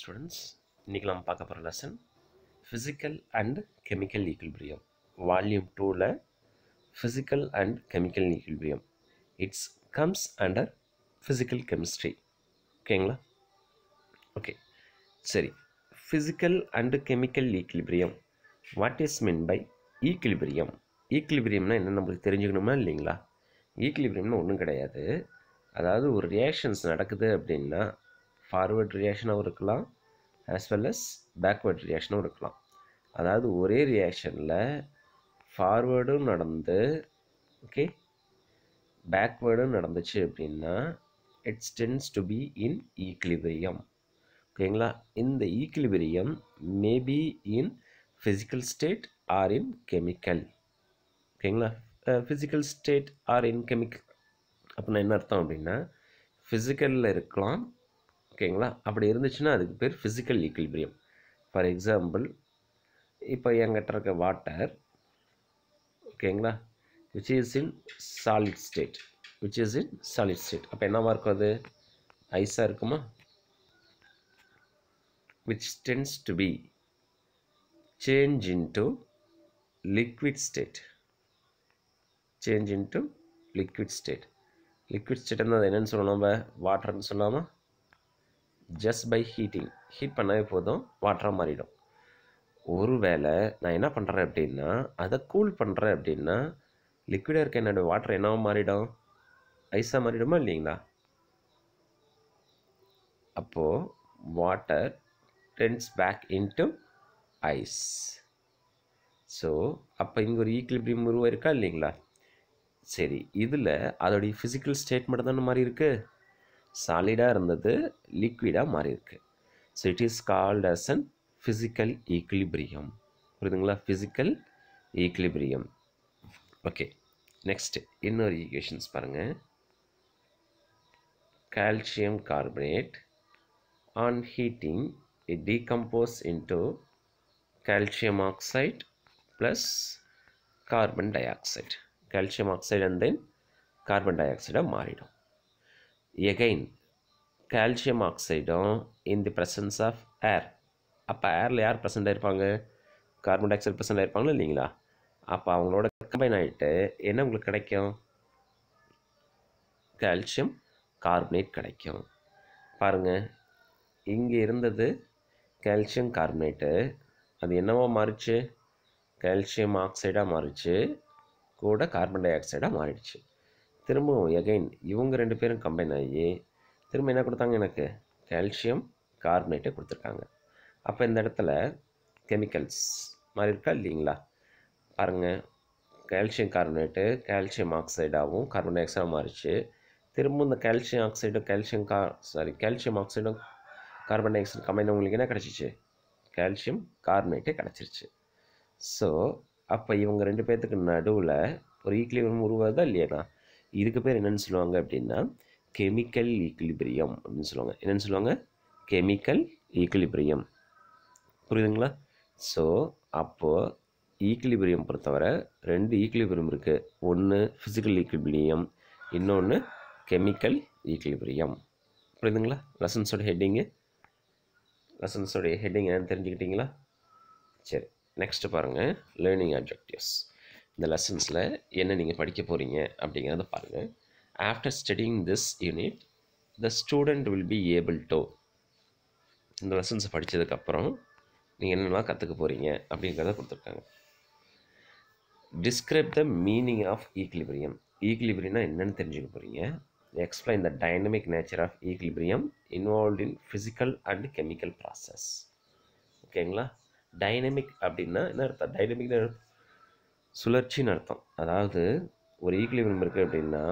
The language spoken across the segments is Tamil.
ஸ்டூடெண்ட்ஸ் இன்றைக்கி நம்ம பார்க்க போகிற lesson physical and chemical equilibrium volume டூவில் physical and chemical equilibrium it's comes under physical chemistry ஓகேங்களா ஓகே சரி physical and chemical equilibrium what is mean by equilibrium ஈக்குலிபிரியம்னா என்ன நம்மளுக்கு தெரிஞ்சுக்கணுமா இல்லைங்களா ஈக்குலிபிரியம்னா ஒன்றும் கிடையாது அதாவது ஒரு ரியாக்ஷன்ஸ் நடக்குது அப்படின்னா ஃபார்வேர்ட் ரியாக்ஷனாகவும் இருக்கலாம் ஆஸ் வெல் அஸ் பேக்வேர்ட் ரியாக்ஷனும் இருக்கலாம் அதாவது ஒரே ரியாக்ஷனில் ஃபார்வேர்டும் நடந்து ஓகே பேக்வேர்டும் நடந்துச்சு அப்படின்னா it's tends to be in equilibrium ஓகேங்களா இந்த equilibrium maybe in physical state or in chemical ஓகேங்களா physical state or in chemical அப்படின்னா என்ன அர்த்தம் அப்படின்னா ஃபிசிக்கலில் இருக்கலாம் ஓகேங்களா அப்படி இருந்துச்சுன்னா அதுக்கு பேர் ஃபிசிக்கல் ஈக்குலிபிரியம் ஃபார் எக்ஸாம்பிள் இப்போ என்கிட்ட இருக்க வாட்டர் ஓகேங்களா which is in solid state which is in solid state அப்போ என்னவாக இருக்கும் அது ஐஸாக இருக்குமா tends which be change in change liquid state change in into liquid state liquid state அது என்னென்னு சொல்லணும் நம்ம வாட்டர்னு சொல்லாமல் ஜஸ்ட் பை ஹீட்டிங் ஹீட் பண்ணவே போதும் வாட்டராக மாறிடும் ஒருவேளை நான் என்ன பண்ணுறேன் அப்படின்னா அதை கூல் பண்ணுறேன் அப்படின்னா லிக்விடாக இருக்க என்னோடய வாட்டர் என்னவோ மாறிடும் ஐஸாக மாறிடுமா இல்லைங்களா அப்போது water tends back into ice so அப்போ இங்கே ஒரு ஈக்லிபிரியம் உருவாக இருக்கா இல்லைங்களா சரி இதில் அதோடைய ஃபிசிக்கல் ஸ்டேட் மட்டும் தானே மாதிரி இருக்குது சாலிடாக இருந்தது லிக்விடாக மாறியிருக்கு so it is called as an physical equilibrium புரியுதுங்களா ஃபிசிக்கல் ஈக்லிபிரியம் ஓகே நெக்ஸ்ட் இன்னொரு ஈக்வேஷன்ஸ் பாருங்கள் calcium carbonate on heating it decompose into calcium oxide plus carbon dioxide calcium oxide and then carbon டை ஆக்சைடாக மாறிடும் எகைன் கால்சியம் ஆக்சைடும் in the presence of air அப்போ ஏரில் யார் ப்ரெசென்ட் ஆகிருப்பாங்க கார்பன் டை ஆக்சைடு ப்ரெசென்ட் ஆகிருப்பாங்களா இல்லைங்களா அப்போ அவங்களோட கம்பைன் ஆகிட்டு என்ன உங்களுக்கு கிடைக்கும் கால்சியம் கார்பனேட் கிடைக்கும் பாருங்கள் இங்கே இருந்தது கால்சியம் கார்பனேட்டு அது என்னவோ மாறிச்சு கால்சியம் ஆக்சைடாக மாறிச்சு கூட கார்பன் டை ஆக்சைடாக மாறிடுச்சு திரும்பவும் எகைன் இவங்க ரெண்டு பேரும் கம்பைன் ஆகி திரும்ப என்ன கொடுத்தாங்க எனக்கு கால்சியம் கார்பனேட்டை கொடுத்துருக்காங்க அப்போ இந்த இடத்துல கெமிக்கல்ஸ் மாதிரி இருக்கா இல்லைங்களா பாருங்கள் கால்சியம் கார்பனேட்டு கால்சியம் ஆக்சைடாகவும் கார்பன் டை ஆக்சைடாக மாறிச்சு திரும்ப இந்த கால்சியம் ஆக்சைடும் கால்சியம் கா சாரி கால்சியம் ஆக்சைடும் கார்பன் டை ஆக்சைடு கம்பைன் உங்களுக்கு என்ன கிடச்சிச்சு கால்சியம் கார்பனேட்டே கிடச்சிருச்சு ஸோ அப்போ இவங்க ரெண்டு பேர்த்துக்கு நடுவில் ஒரு ஈக்லி உருவாகுதா இல்லையா இதுக்கு பேர் என்னென்னு சொல்லுவாங்க அப்படின்னா கெமிக்கல் ஈக்குலிபிரியம் அப்படின்னு சொல்லுவாங்க என்னென்னு சொல்லுவாங்க கெமிக்கல் ஈக்குலிபிரியம் புரியுதுங்களா ஸோ அப்போது ஈக்குலிபிரியம் பொறுத்தவரை ரெண்டு ஈக்குலிபிரியம் இருக்குது ஒன்று ஃபிசிக்கல் ஈக்குலிபிரியம் இன்னொன்று கெமிக்கல் ஈக்குலிபிரியம் புரியுதுங்களா லெசன்ஸோட ஹெட்டிங்கு லெசன்ஸோடைய ஹெட்டிங் என்னன்னு தெரிஞ்சுக்கிட்டிங்களா சரி நெக்ஸ்ட்டு பாருங்கள் லேர்னிங் அப்ஜெக்டிவ்ஸ் இந்த லெசன்ஸில் என்ன நீங்கள் படிக்க போகிறீங்க அப்படிங்கிறத பாருங்கள் after studying this unit the student will be able to இந்த லெசன்ஸை படித்ததுக்கப்புறம் நீங்கள் என்னென்னா கற்றுக்க போகிறீங்க அப்படிங்கிறத கொடுத்துருக்காங்க describe the meaning of equilibrium ஈக்லிபிரியம்னா என்னென்னு தெரிஞ்சுக்க போகிறீங்க explain the dynamic nature of equilibrium involve in physical and chemical process ஓகேங்களா டைனமிக் அப்படின்னா என்ன அர்த்தம் டைனமிக்னா சுழற்சின்னு அர்த்தம் அதாவது ஒரு ஈக்குலிபிரியம் இருக்குது அப்படின்னா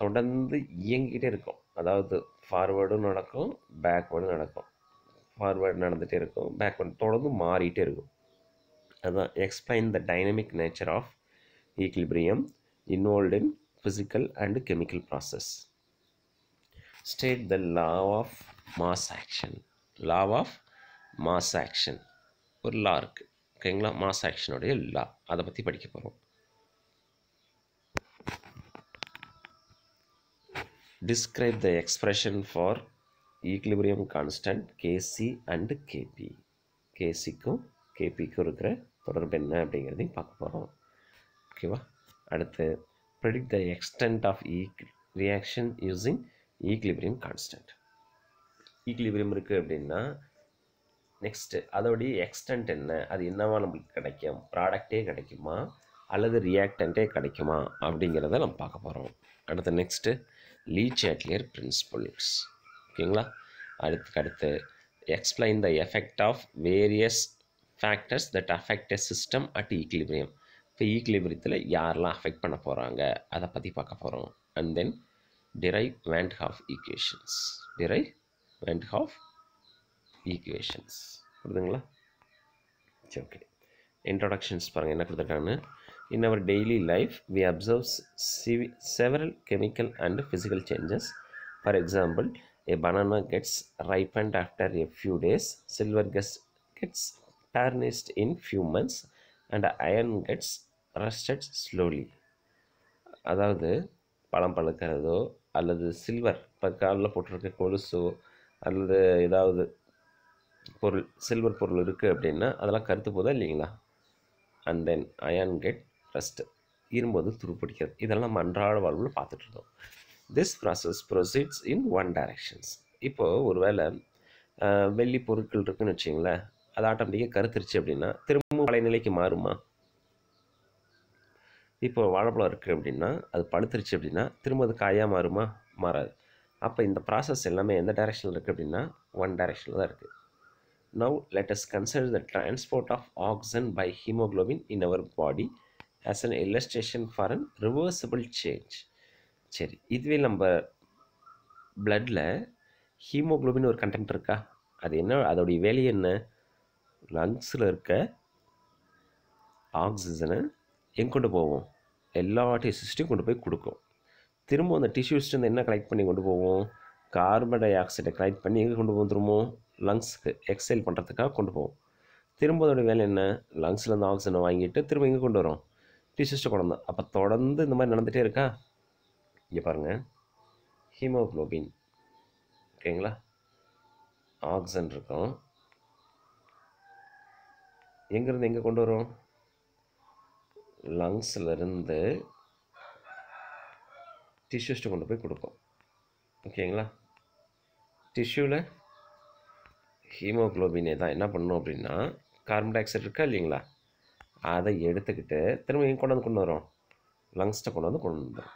தொடர்ந்து இயங்கிகிட்டே இருக்கும் அதாவது ஃபார்வேர்டும் நடக்கும் பேக்வேர்டும் நடக்கும் ஃபார்வேர்டு நடந்துகிட்டே இருக்கும் பேக்வேர்டு தொடர்ந்து மாறிட்டே இருக்கும் அதுதான் explain the dynamic nature of equilibrium involve in physical and chemical process state the law of mass action law of mass action ஒரு லா இருக்குது ஓகேங்களா மாஸ் ஆக்ஷனுடைய லா அதை பற்றி படிக்க போகிறோம் describe the expression for equilibrium constant KC and KP கேசிக்கும் கேபிக்கும் இருக்கிற தொடர்பு என்ன அப்படிங்கிறதையும் பார்க்க போகிறோம் ஓகேவா அடுத்து ப்ரெடிக் த எக்ஸ்டென்ட் ஆஃப் ஈக் reaction using equilibrium constant equilibrium இருக்குது அப்படின்னா நெக்ஸ்ட்டு அதோடைய எக்ஸ்டென்ட் என்ன அது என்னவா நம்மளுக்கு கிடைக்கும் ப்ராடக்டே கிடைக்குமா அல்லது ரியாக்டண்ட்டே கிடைக்குமா அப்படிங்கிறத நம்ம பார்க்க போகிறோம் அடுத்து நெக்ஸ்ட்டு லீச் அட்லியர் பிரின்சிபல்ஸ் ஓகேங்களா அடுத்து அடுத்து explain the effect of various factors that affect system at equilibrium இப்போ ஈக்லிபிரியத்தில் யாரெல்லாம் அஃபெக்ட் பண்ண போகிறாங்க அதை பற்றி பார்க்க போகிறோம் and then derive Van't Hoff equations derive Van't Hoff equations புரியுதுங்களா சரி ஓகே இன்ட்ரடக்ஷன்ஸ் பாருங்கள் என்ன கொடுத்துருக்காங்கன்னு in our daily life we observe சிவி several chemical and physical changes for example banana gets ripe and after a few days silver gets gets tarnished in few months and iron gets rusted slowly அதாவது பழம் பழுக்கிறதோ அல்லது சில்வர் இப்போ காலில் போட்டிருக்க கொலுசோ அல்லது ஏதாவது பொருள் சில்வர் பொருள் இருக்குது அப்படின்னா அதெல்லாம் கருத்து போதா இல்லைங்களா and then iron get rust இரும்போது துருப்பிடிக்கிறது இதெல்லாம் நம்ம அன்றாட வாழ்வில் பார்த்துட்ருந்தோம் this process proceeds in one directions இப்போது ஒரு வேளை வெள்ளி பொருட்கள் இருக்குதுன்னு வச்சிங்களேன் அது ஆட்டோமேட்டிக்காக கருத்துருச்சு அப்படின்னா திரும்ப பழைய நிலைக்கு மாறுமா இப்போ வாழைப்பழம் இருக்குது அப்படின்னா அது பழுத்துருச்சு அப்படின்னா திரும்ப அது காயாக மாறுமா மாறாது அப்போ இந்த ப்ராசஸ் எல்லாமே எந்த டைரெக்ஷனில் இருக்குது அப்படின்னா ஒன் டைரெக்ஷனில் தான் இருக்குது Now let us consider the transport of oxygen by hemoglobin in our body as an illustration for an reversible change. சரி இதுவே நம்ம பிளட்டில் ஹீமோக்ளோபின் ஒரு கண்டென்ட் இருக்கா அது என்ன அதோடைய வேலை என்ன லங்ஸில் இருக்க ஆக்சிஜனை எங்கே கொண்டு போவோம் எல்லா டிஷ்யூஸ்ட்டையும் கொண்டு போய் கொடுக்கும் திரும்ப அந்த டிஷ்யூஸ்ட்டு என்ன கலெக்ட் பண்ணி கொண்டு போவோம் கார்பன் டை ஆக்சைடை கலெக்ட் பண்ணி எங்கே கொண்டு வந்துருமோ லங்ஸ்க்கு எக்ஸைல் பண்ணுறதுக்காக கொண்டு போவோம் திரும்ப அதோடய வேலை என்ன லங்ஸ்லேருந்து ஆக்சிஜனை வாங்கிட்டு திரும்ப இங்கே கொண்டு வரோம் டிசிஸ்ட்டு வந்தோம் அப்போ தொடர்ந்து இந்த மாதிரி நடந்துகிட்டே இருக்கா இங்கே பாருங்கள் ஹீமோக்ளோபின் ஓகேங்களா ஆக்சிஜன் இருக்கும் எங்கேருந்து எங்கே கொண்டு வரும் லங்ஸ்லேருந்து டிஷ்யூஸ்ட்டு கொண்டு போய் கொடுக்கும் ஓகேங்களா டிஷ்யூவில் ஹீமோக்ளோபினே தான் என்ன பண்ணணும் அப்படின்னா கார்பன் டை ஆக்சைடு இருக்கா இல்லைங்களா அதை எடுத்துக்கிட்டு திரும்ப எங்கே கொண்டு வந்து கொண்டு வரோம் லங்ஸ்ட்டை கொண்டு வந்து கொண்டு வந்துடும்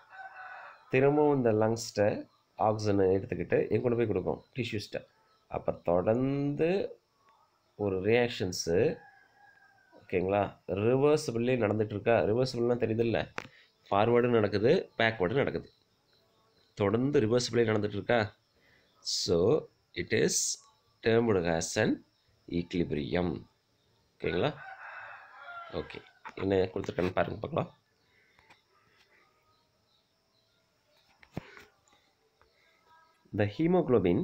திரும்பவும் இந்த லங்ஸ்ட்டை ஆக்சிஜனை எடுத்துக்கிட்டு எங்கே கொண்டு போய் கொடுக்கும் டிஷ்யூஸ்ட்டை அப்போ தொடர்ந்து ஒரு ரியாக்ஷன்ஸு ஓகேங்களா ரிவர்சபிள்லே நடந்துகிட்ருக்கா தெரியுது தெரியுதில்ல ஃபார்வேர்டும் நடக்குது பேக்வேர்டும் நடக்குது தொடர்ந்து ரிவர்சபிளே நடந்துகிட்ருக்கா so it is termed as an equilibrium The hemoglobin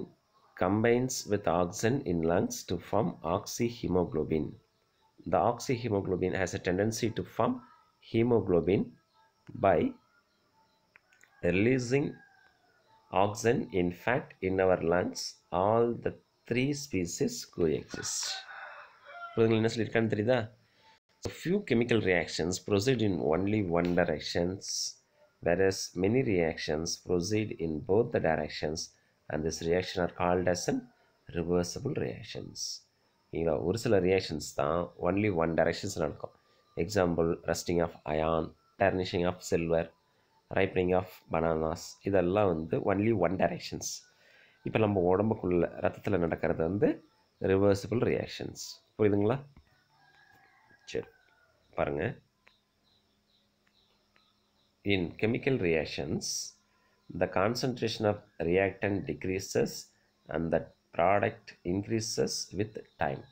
combines with oxygen in lungs to form oxyhemoglobin. The oxyhemoglobin has a tendency to form hemoglobin by releasing oxygen in fact in our lungs all the three species coexist உங்களுக்கு என்ன சொல்லியிருக்கான்னு தெரியுதா so few chemical reactions proceed in only one directions whereas many reactions proceed in both the directions and this reaction are called as an reversible reactions ஓகேங்களா ஒரு சில ரியாக்ஷன்ஸ் தான் ஒன்லி ஒன் டைரக்ஷன்ஸ் நடக்கும் example rusting of iron tarnishing of silver ripening of bananas இதெல்லாம் வந்து ஒன்லி ஒன் டைரக்ஷன்ஸ் இப்போ நம்ம உடம்புக்குள்ள ரத்தத்தில் நடக்கிறது வந்து ரிவர்சிபிள் ரியாக்ஷன்ஸ் புரியுதுங்களா சரி பாருங்க in chemical reactions the concentration of reactant and the product increases with time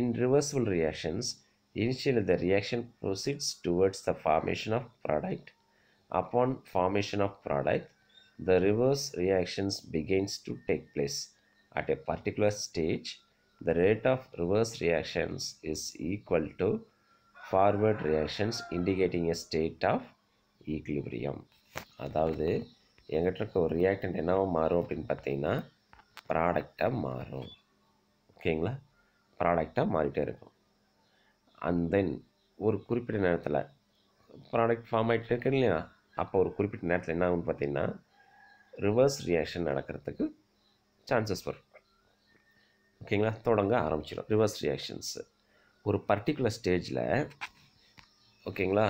in reversible reactions initially the reaction proceeds towards the formation of product upon formation of product the reverse reactions begins to take place. At a particular stage, the rate of reverse reactions is equal to forward reactions indicating a state of equilibrium. அதாவது எங்கிட்ட இருக்க ஒரு ரியாக்டன்ட் என்னவோ மாறும் அப்படின்னு பார்த்தீங்கன்னா ப்ராடக்டாக மாறும் ஓகேங்களா ப்ராடக்டாக மாறிட்டே இருக்கும் அண்ட் தென் ஒரு குறிப்பிட்ட நேரத்தில் ப்ராடக்ட் ஃபார்ம் ஆகிட்டு இருக்கு இல்லையா அப்போ ஒரு குறிப்பிட்ட நேரத்தில் என்ன ஆகும்னு பார்த்தீங்கன்னா ரிவர்ஸ் ரியாக்ஷன் நடக்கிறதுக்கு சான்சஸ் வரும் ஓகேங்களா தொடங்க ஆரம்பிச்சிடும் ரிவர்ஸ் ரியாக்ஷன்ஸு ஒரு பர்டிகுலர் ஸ்டேஜில் ஓகேங்களா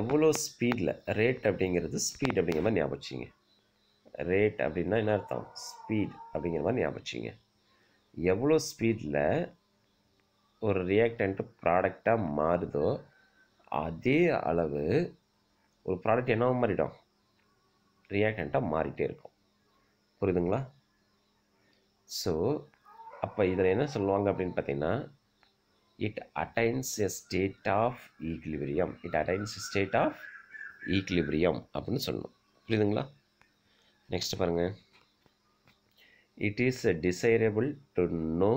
எவ்வளோ ஸ்பீடில் ரேட் அப்படிங்கிறது ஸ்பீட் அப்படிங்கிற மாதிரி ஞாபகிச்சிங்க ரேட் அப்படின்னா என்ன அர்த்தம் ஸ்பீட் அப்படிங்கிற மாதிரி ஞாபகம் எவ்வளோ ஸ்பீடில் ஒரு ரியாக்டன்ட்டு ப்ராடக்டாக மாறுதோ அதே அளவு ஒரு ப்ராடக்ட் என்னவோ மாறிடும் ரியாக்டண்ட்டாக மாறிட்டே இருக்கும் புரியுதுங்களா ஸோ அப்போ இதில் என்ன சொல்லுவாங்க அப்படின்னு பார்த்தீங்கன்னா it attains a state of equilibrium it attains a state of equilibrium அப்படின்னு சொல்லணும் புரியுதுங்களா நெக்ஸ்ட் பாருங்கள் it is desirable to know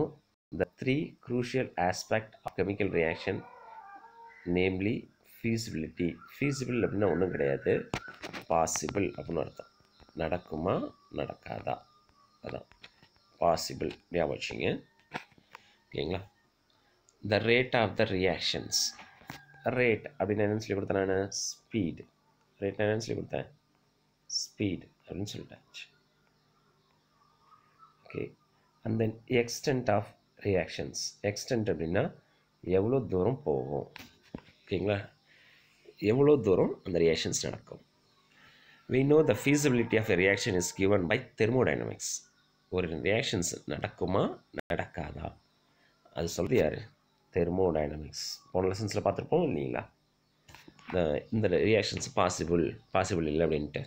the three crucial aspect of chemical reaction namely feasibility feasible அப்படின்னா ஒன்றும் கிடையாது பாசிபிள் அப்படின்னு அர்த்தம் நடக்குமா நடக்காதா அதான் பாசிபிள் ஞாபகம் வச்சுங்க ஓகேங்களா the rate of the reactions rate அப்படின்னு சொல்லி கொடுத்தேன் நான் ஸ்பீடு ரேட் என்ன சொல்லி கொடுத்தேன் ஸ்பீடு அப்படின்னு சொல்லிட்டேன் okay and then extent of reactions extent அப்படின்னா எவ்வளோ தூரம் போகும் ஓகேங்களா எவ்வளோ தூரம் அந்த ரியாக்ஷன்ஸ் நடக்கும் we know the feasibility of a reaction is given by thermodynamics ஒரு ரியாக்ஷன்ஸ் நடக்குமா நடக்காதா அது சொல்கிறது யார் தெர்மோடைனமிக்ஸ் போன லெசன்ஸில் பார்த்துருப்போம் இல்லைங்களா இந்த ரியாக்ஷன்ஸ் பாசிபிள் பாசிபிள் இல்லை அப்படின்ட்டு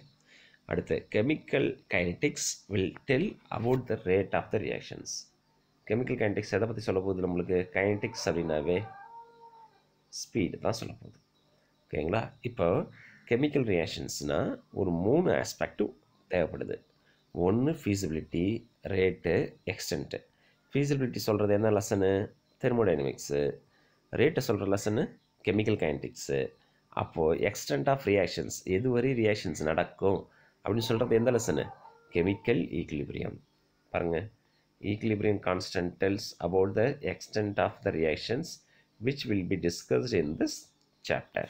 அடுத்து chemical kinetics will tell about the rate of the reactions chemical kinetics எதை பற்றி சொல்ல போகுது நம்மளுக்கு கைனடிக்ஸ் அப்படின்னாவே ஸ்பீடு தான் சொல்ல போகுது ஓகேங்களா இப்போ கெமிக்கல் ரியாக்ஷன்ஸ்னால் ஒரு மூணு ஆஸ்பெக்டும் தேவைப்படுது ஒன்று ஃபீஸிபிலிட்டி ரேட்டு எக்ஸ்டென்ட்டு ஃபீஸிபிலிட்டி சொல்கிறது என்ன லெசனு தெர்மோடைனமிக்ஸு ரேட்டை சொல்கிற லெசனு கெமிக்கல் கைனடிக்ஸு அப்போது எக்ஸ்டென்ட் ஆஃப் ரியாக்ஷன்ஸ் எது வரை ரியாக்ஷன்ஸ் நடக்கும் அப்படின்னு சொல்கிறது எந்த லெசனு கெமிக்கல் ஈக்லிபிரியம் பாருங்கள் equilibrium constants tells about the extent of the reactions which will be discussed இன் this chapter.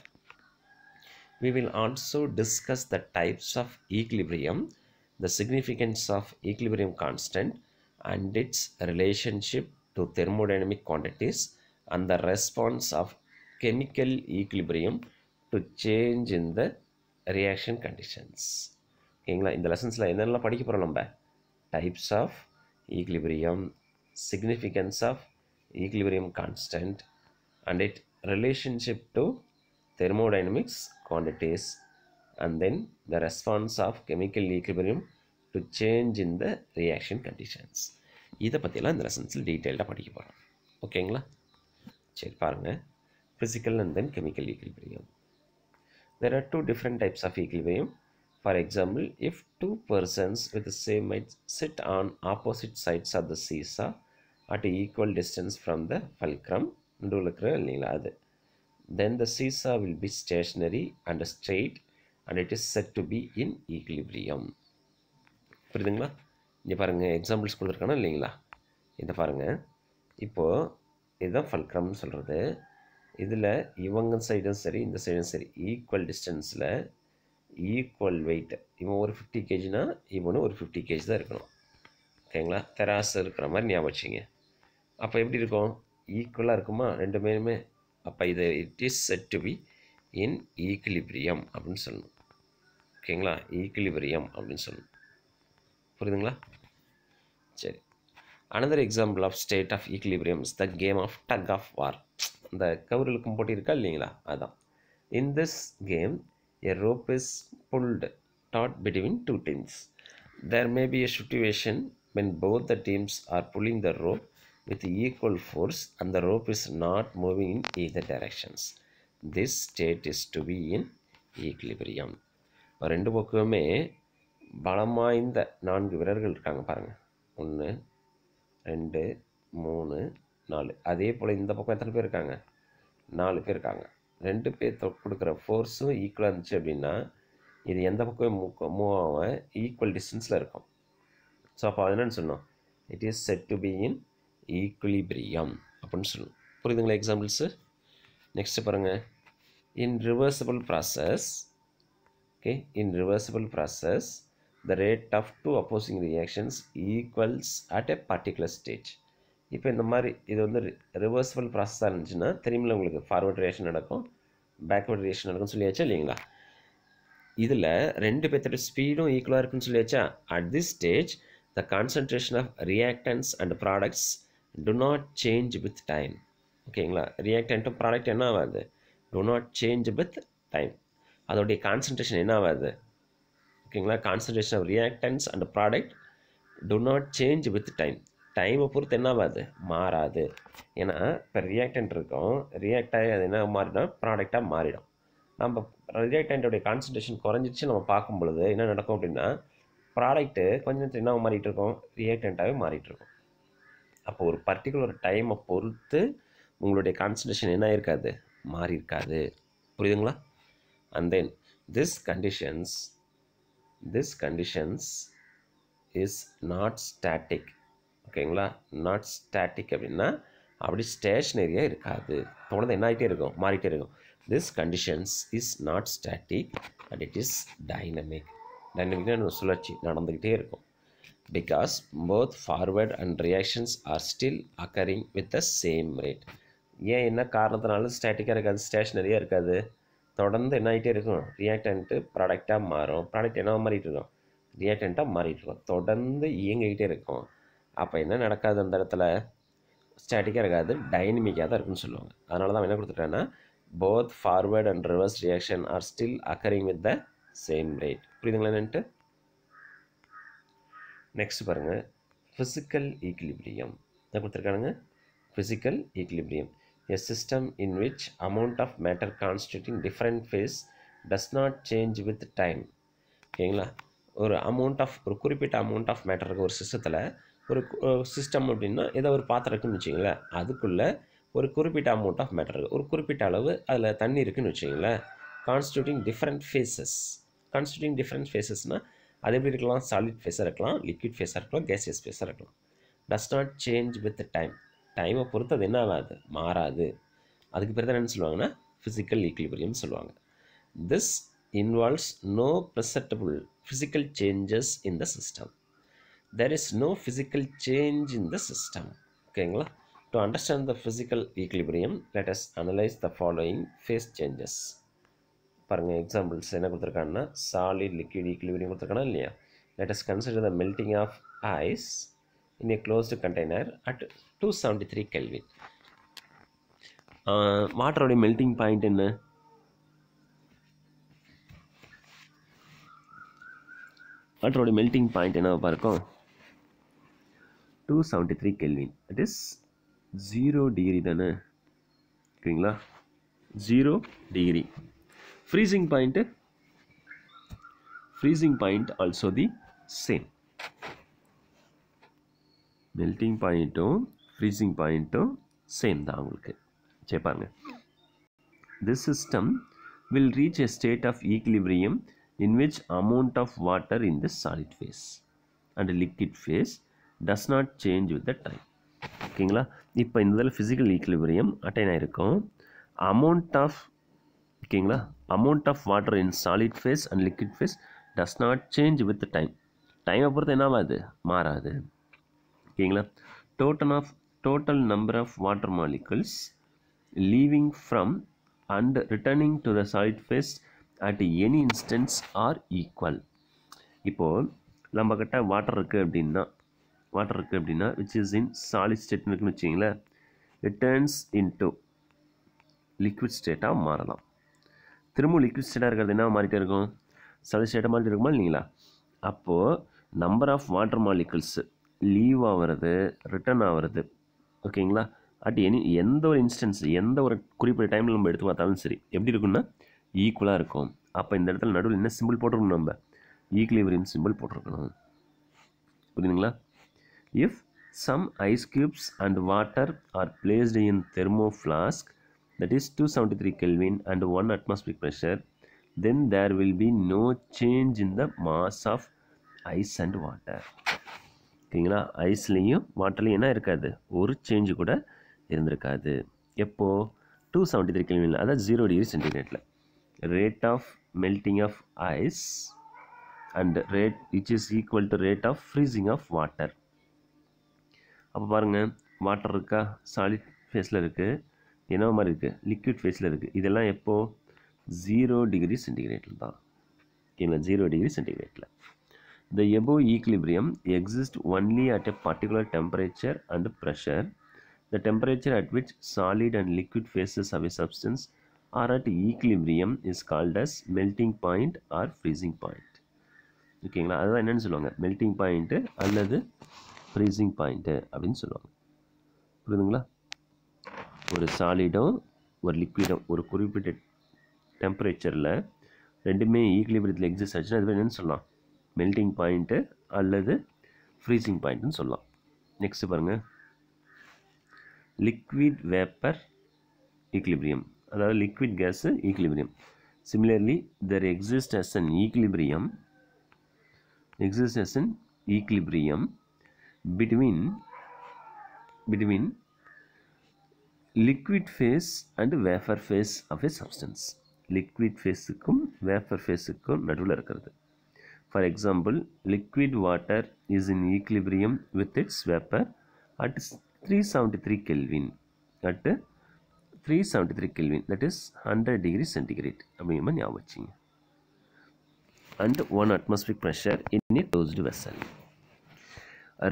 we will also discuss the types of equilibrium, the significance of equilibrium constant and its relationship to thermodynamic quantities and the response of chemical equilibrium to change in the reaction conditions the இந்த லெசன்ஸில் என்னென்னலாம் படிக்க போகிறோம் நம்ம Types of equilibrium, significance of equilibrium constant, and its relationship to thermodynamics. quantities and then the response of chemical equilibrium to change in the reaction conditions இதை பற்றிலாம் இந்த லெசன்ஸில் டீட்டெயில்டாக படிக்க போகிறோம் ஓகேங்களா சரி பாருங்கள் physical and then chemical equilibrium there are two different types of equilibrium for example if two persons with same might sit on opposite sides of the seesaw at equal distance from the fulcrum நடுவில் இருக்கிற இல்லைங்களா அது then the seesaw will be stationary and straight and it is said to be in equilibrium புரியுதுங்களா இங்கே பாருங்கள் எக்ஸாம்பிள்ஸ் கொடுத்துருக்கானா இல்லைங்களா இதை பாருங்கள் இப்போது இதுதான் ஃபல்க்ரம்னு சொல்கிறது இதில் இவங்க சைடும் சரி இந்த சைடும் சரி ஈக்குவல் டிஸ்டன்ஸில் ஈக்குவல் வெயிட் இவன் ஒரு ஃபிஃப்டி கேஜினா இவனும் ஒரு ஃபிஃப்டி கேஜி தான் இருக்கணும் ஓகேங்களா தெராசு இருக்கிற மாதிரி ஞாபகம் வச்சுங்க அப்போ எப்படி இருக்கும் ஈக்குவலாக இருக்குமா ரெண்டு பேருமே அப்போ இது it is set to be in equilibrium அப்படின்னு சொல்லணும் ஓகேங்களா ஈக்லிபிரியம் அப்படின்னு சொல்லணும் புரியுதுங்களா சரி another example of state of equilibrium is the game of tug of war இந்த கவுரிலுக்கும் போட்டி இருக்கா இல்லைங்களா அதான் in this game a rope is pulled taut between two teams there may be a situation when both the teams are pulling the rope with equal force and the rope is not moving in either directions. This state is to be in equilibrium. இப்போ ரெண்டு பக்கமே பலமாய்ந்த நான்கு வீரர்கள் இருக்காங்க பாருங்க ஒன்று ரெண்டு மூணு நாலு அதே போல் இந்த பக்கம் எத்தனை பேர் இருக்காங்க நாலு பேர் இருக்காங்க ரெண்டு பேர் கொடுக்குற ஃபோர்ஸும் ஈக்குவலாக இருந்துச்சு அப்படின்னா இது எந்த பக்கமே மூக்க மூவ் ஆக ஈக்குவல் டிஸ்டன்ஸில் இருக்கும் ஸோ அப்போ அது என்னென்னு சொன்னோம் it is set to be in equilibrium அப்படின்னு சொல்லணும் புரியுதுங்களா எக்ஸாம்பிள்ஸு நெக்ஸ்ட்டு பாருங்கள் in reversible process okay in reversible process the rate of two opposing reactions equals at a particular stage இப்போ இந்த மாதிரி இது வந்து ரிவர்சபிள் ப்ராசஸாக இருந்துச்சுன்னா திரும்பியில் உங்களுக்கு ஃபார்வர்ட் ரியாக்ஷன் நடக்கும் பேக்வர்ட் ரியாக்ஷன் நடக்கும்னு சொல்லியாச்சா இல்லைங்களா இதில் ரெண்டு பேர்த்தோட ஸ்பீடும் ஈக்குவலாக இருக்குன்னு சொல்லியாச்சா at this stage the concentration of reactants and products do not change with time ஓகேங்களா ரியாக்டன்ட்டும் ப்ராடக்ட் என்ன ஆகாது do not change with time அதோடைய கான்சன்ட்ரேஷன் என்ன ஆகாது ஓகேங்களா concentration of reactants and product do not change with time டைமை பொறுத்து என்ன ஆகாது மாறாது ஏன்னா இப்போ ரியாக்டன்ட் இருக்கும் ரியாக்ட் ஆகி அது என்ன மாறிடும் ப்ராடக்டாக மாறிடும் நம்ம ரியாக்டன்ட்டோடைய கான்சன்ட்ரேஷன் குறைஞ்சிச்சு நம்ம பார்க்கும் பொழுது என்ன நடக்கும் அப்படின்னா ப்ராடக்ட்டு கொஞ்சம் நேரத்தில் என்ன மாறிட்டு இருக்கும் ரியாக்டண்ட்டாகவே மாறிட்டு இருக்கும் அப்போ ஒரு பர்டிகுலர் டைமை பொறுத்து உங்களுடைய கான்சன்ட்ரேஷன் என்ன இருக்காது மாறி இருக்காது புரியுதுங்களா and then this conditions this conditions is not static ஓகேங்களா நாட் ஸ்டாட்டிக் அப்படின்னா அப்படி ஸ்டேஷ்னரியாக இருக்காது தொடர்ந்து என்ன ஆகிட்டே இருக்கும் மாறிட்டே இருக்கும் this conditions is not static and it is dynamic டைனமிக்னா சுழற்சி நடந்துக்கிட்டே இருக்கும் because both forward and reactions are still occurring with the same rate ஏன் என்ன காரணத்தினாலும் ஸ்டாட்டிக்காக இருக்காது ஸ்டேஷ்னரியாக இருக்காது தொடர்ந்து என்ன ஆகிட்டே இருக்கும் ரியாக்டன்ட்டு ப்ராடக்டாக மாறும் ப்ராடக்ட் என்ன மாறிட்டு இருக்கும் ரியாக்டண்ட்டாக மாறிட்டு இருக்கும் தொடர்ந்து இயங்கிக்கிட்டே இருக்கும் அப்போ என்ன நடக்காது அந்த இடத்துல ஸ்டாட்டிக்காக இருக்காது டைனமிக்காக தான் இருக்குன்னு சொல்லுவாங்க அதனால தான் என்ன கொடுத்துட்டேன்னா both forward and reverse reaction are still occurring with the same rate புரியுதுங்களா என்னன்ட்டு நெக்ஸ்ட் பாருங்கள் ஃபிசிக்கல் ஈக்லிபிரியம் என்ன கொடுத்துருக்கானுங்க physical equilibrium a system in which amount of matter constituting different phase does not change with time ஓகேங்களா ஒரு அமௌண்ட் ஆஃப் ஒரு குறிப்பிட்ட அமௌண்ட் ஆஃப் மேட்டர் இருக்குது ஒரு சிஸ்டத்தில் ஒரு சிஸ்டம் அப்படின்னா ஏதோ ஒரு பாத்திரம் இருக்குன்னு வச்சிங்களேன் அதுக்குள்ளே ஒரு குறிப்பிட்ட அமௌண்ட் ஆஃப் மேட்டர் இருக்குது ஒரு குறிப்பிட்ட அளவு அதில் தண்ணி இருக்குதுன்னு வச்சிங்களேன் constituting different phases constituting different ஃபேஸஸ்னால் அது எப்படி இருக்கலாம் சாலிட் ஃபேஸாக இருக்கலாம் லிக்விட் ஃபேஸாக இருக்கலாம் கேஸியஸ் ஃபேஸாக இருக்கலாம் does not change with time டைமை பொறுத்து அது என்ன ஆகாது மாறாது அதுக்கு பேர் தான் என்ன சொல்லுவாங்கன்னா ஃபிசிக்கல் ஈக்குலிபிரியம் சொல்லுவாங்க this involves no perceptible physical changes in the system there is no physical change in the system ஓகேங்களா to understand the physical equilibrium let us analyse the following phase changes பாருங்கள் எக்ஸாம்பிள்ஸ் என்ன கொடுத்துருக்காங்கன்னா சாலிட் லிக்விட் ஈக்லிவிடியம் கொடுத்துருக்கானா இல்லையா let us consider the melting of ice in a closed container at two seventy three kelvin வாட்டருடைய மெல்டிங் பாயிண்ட் என்ன வாட்டருடைய மெல்டிங் பாயிண்ட் என்ன பார்க்கும் two seventy three kelvin at is zero degree தானே ஓகேங்களா zero degree freezing point freezing point also the same melting pointum freezing pointum same தான் உங்களுக்கு சரி பாருங்க this system will reach a state of equilibrium in which amount of water in the solid phase and liquid phase does not change with the time ஓகேங்களா இப்போ இந்த இதில் ஃபிசிக்கல் ஈக்குலிபிரியம் அட்டைன் ஆகிருக்கும் அமௌண்ட் ஆஃப் ஓகேங்களா amount of water in solid phase and liquid phase does not change with time டைமை பொறுத்து என்னவாது மாறாது ஓகேங்களா total of total number of water molecules leaving from and returning to the solid phase at any instance are equal இப்போது நம்மக்கிட்ட வாட்டர் இருக்குது அப்படின்னா வாட்டர் இருக்குது அப்படின்னா விச் இஸ் இன் சாலிட் ஸ்டேட்னு இருக்குன்னு வச்சிங்களேன் ரிட்டர்ன்ஸ் இன் டு லிக்விட் ஸ்டேட்டாக மாறலாம் திரும்பவும் லிக்விட் ஸ்டேட்டாக இருக்கிறது என்ன மாறிட்டே இருக்கும் சலி ஸ்டேட்டாக மாறிட்டு இருக்குமா இல்லைங்களா அப்போது number of water molecules leave ஆகிறது ரிட்டர்ன் ஆகிறது ஓகேங்களா அட் எனி எந்த ஒரு இன்ஸ்டன்ஸ் எந்த ஒரு குறிப்பிட்ட டைமில் நம்ம எடுத்து பார்த்தாலும் சரி எப்படி இருக்குன்னா ஈக்குவலாக இருக்கும் அப்போ இந்த இடத்துல நடுவில் என்ன சிம்பிள் போட்டிருக்கணும் நம்ம ஈக்லிவரின் சிம்பிள் போட்டிருக்கணும் புரியுதுங்களா if some ice cubes and water are placed in thermo flask that is 273 Kelvin and 1 atmospheric pressure, then there will be no change in the mass of ice and water. ஓகேங்களா ஐஸ்லேயும் வாட்டர்லேயும் என்ன இருக்காது ஒரு சேஞ்சு கூட இருந்திருக்காது எப்போது two seventy three 0 degree zero rate of rate of melting of ice which rate equal is equal of rate of water. Of water அப்போ பாருங்க வாட்டர் இருக்கா சாலிட் ஃபேஸில் இருக்குது என்ன மாதிரி இருக்குது லிக்விட் ஃபேஸில் இருக்குது இதெல்லாம் எப்போது ஜீரோ டிகிரி சென்டிகிரேட்டில் தான் ஓகேங்களா ஜீரோ டிகிரி சென்டிகிரேட்டில் the above equilibrium exist only at a particular temperature and pressure the temperature at which solid and liquid phases of a substance are at equilibrium is called as melting point or freezing point ஓகேங்களா அதுதான் என்னென்னு சொல்லுவாங்க மெல்டிங் பாயிண்ட்டு அல்லது ஃப்ரீசிங் பாயிண்ட்டு அப்படின்னு சொல்லுவாங்க புரியுதுங்களா ஒரு சாலிடும் ஒரு லிக்விடும் ஒரு குறிப்பிட்ட டெம்பரேச்சரில் ரெண்டுமே ஈக்குலிபிரியத்தில் எக்ஸிஸ்ட் ஆச்சுன்னா அது என்னென்னு சொல்லலாம் மெல்டிங் பாயிண்ட்டு அல்லது ஃப்ரீசிங் பாயிண்ட்டுன்னு சொல்லலாம் நெக்ஸ்ட்டு பாருங்கள் லிக்விட் வேப்பர் ஈக்லிபிரியம் அதாவது liquid gas equilibrium similarly there exist as an equilibrium exist as an equilibrium between between liquid phase and vapor phase of a substance. Liquid phase and vapor phase kum, For example, liquid water is in equilibrium with its vapor at 373 Kelvin. At 373 Kelvin, that is 100 degrees centigrade. I mean, you are watching, And 1 atmospheric pressure in a closed vessel.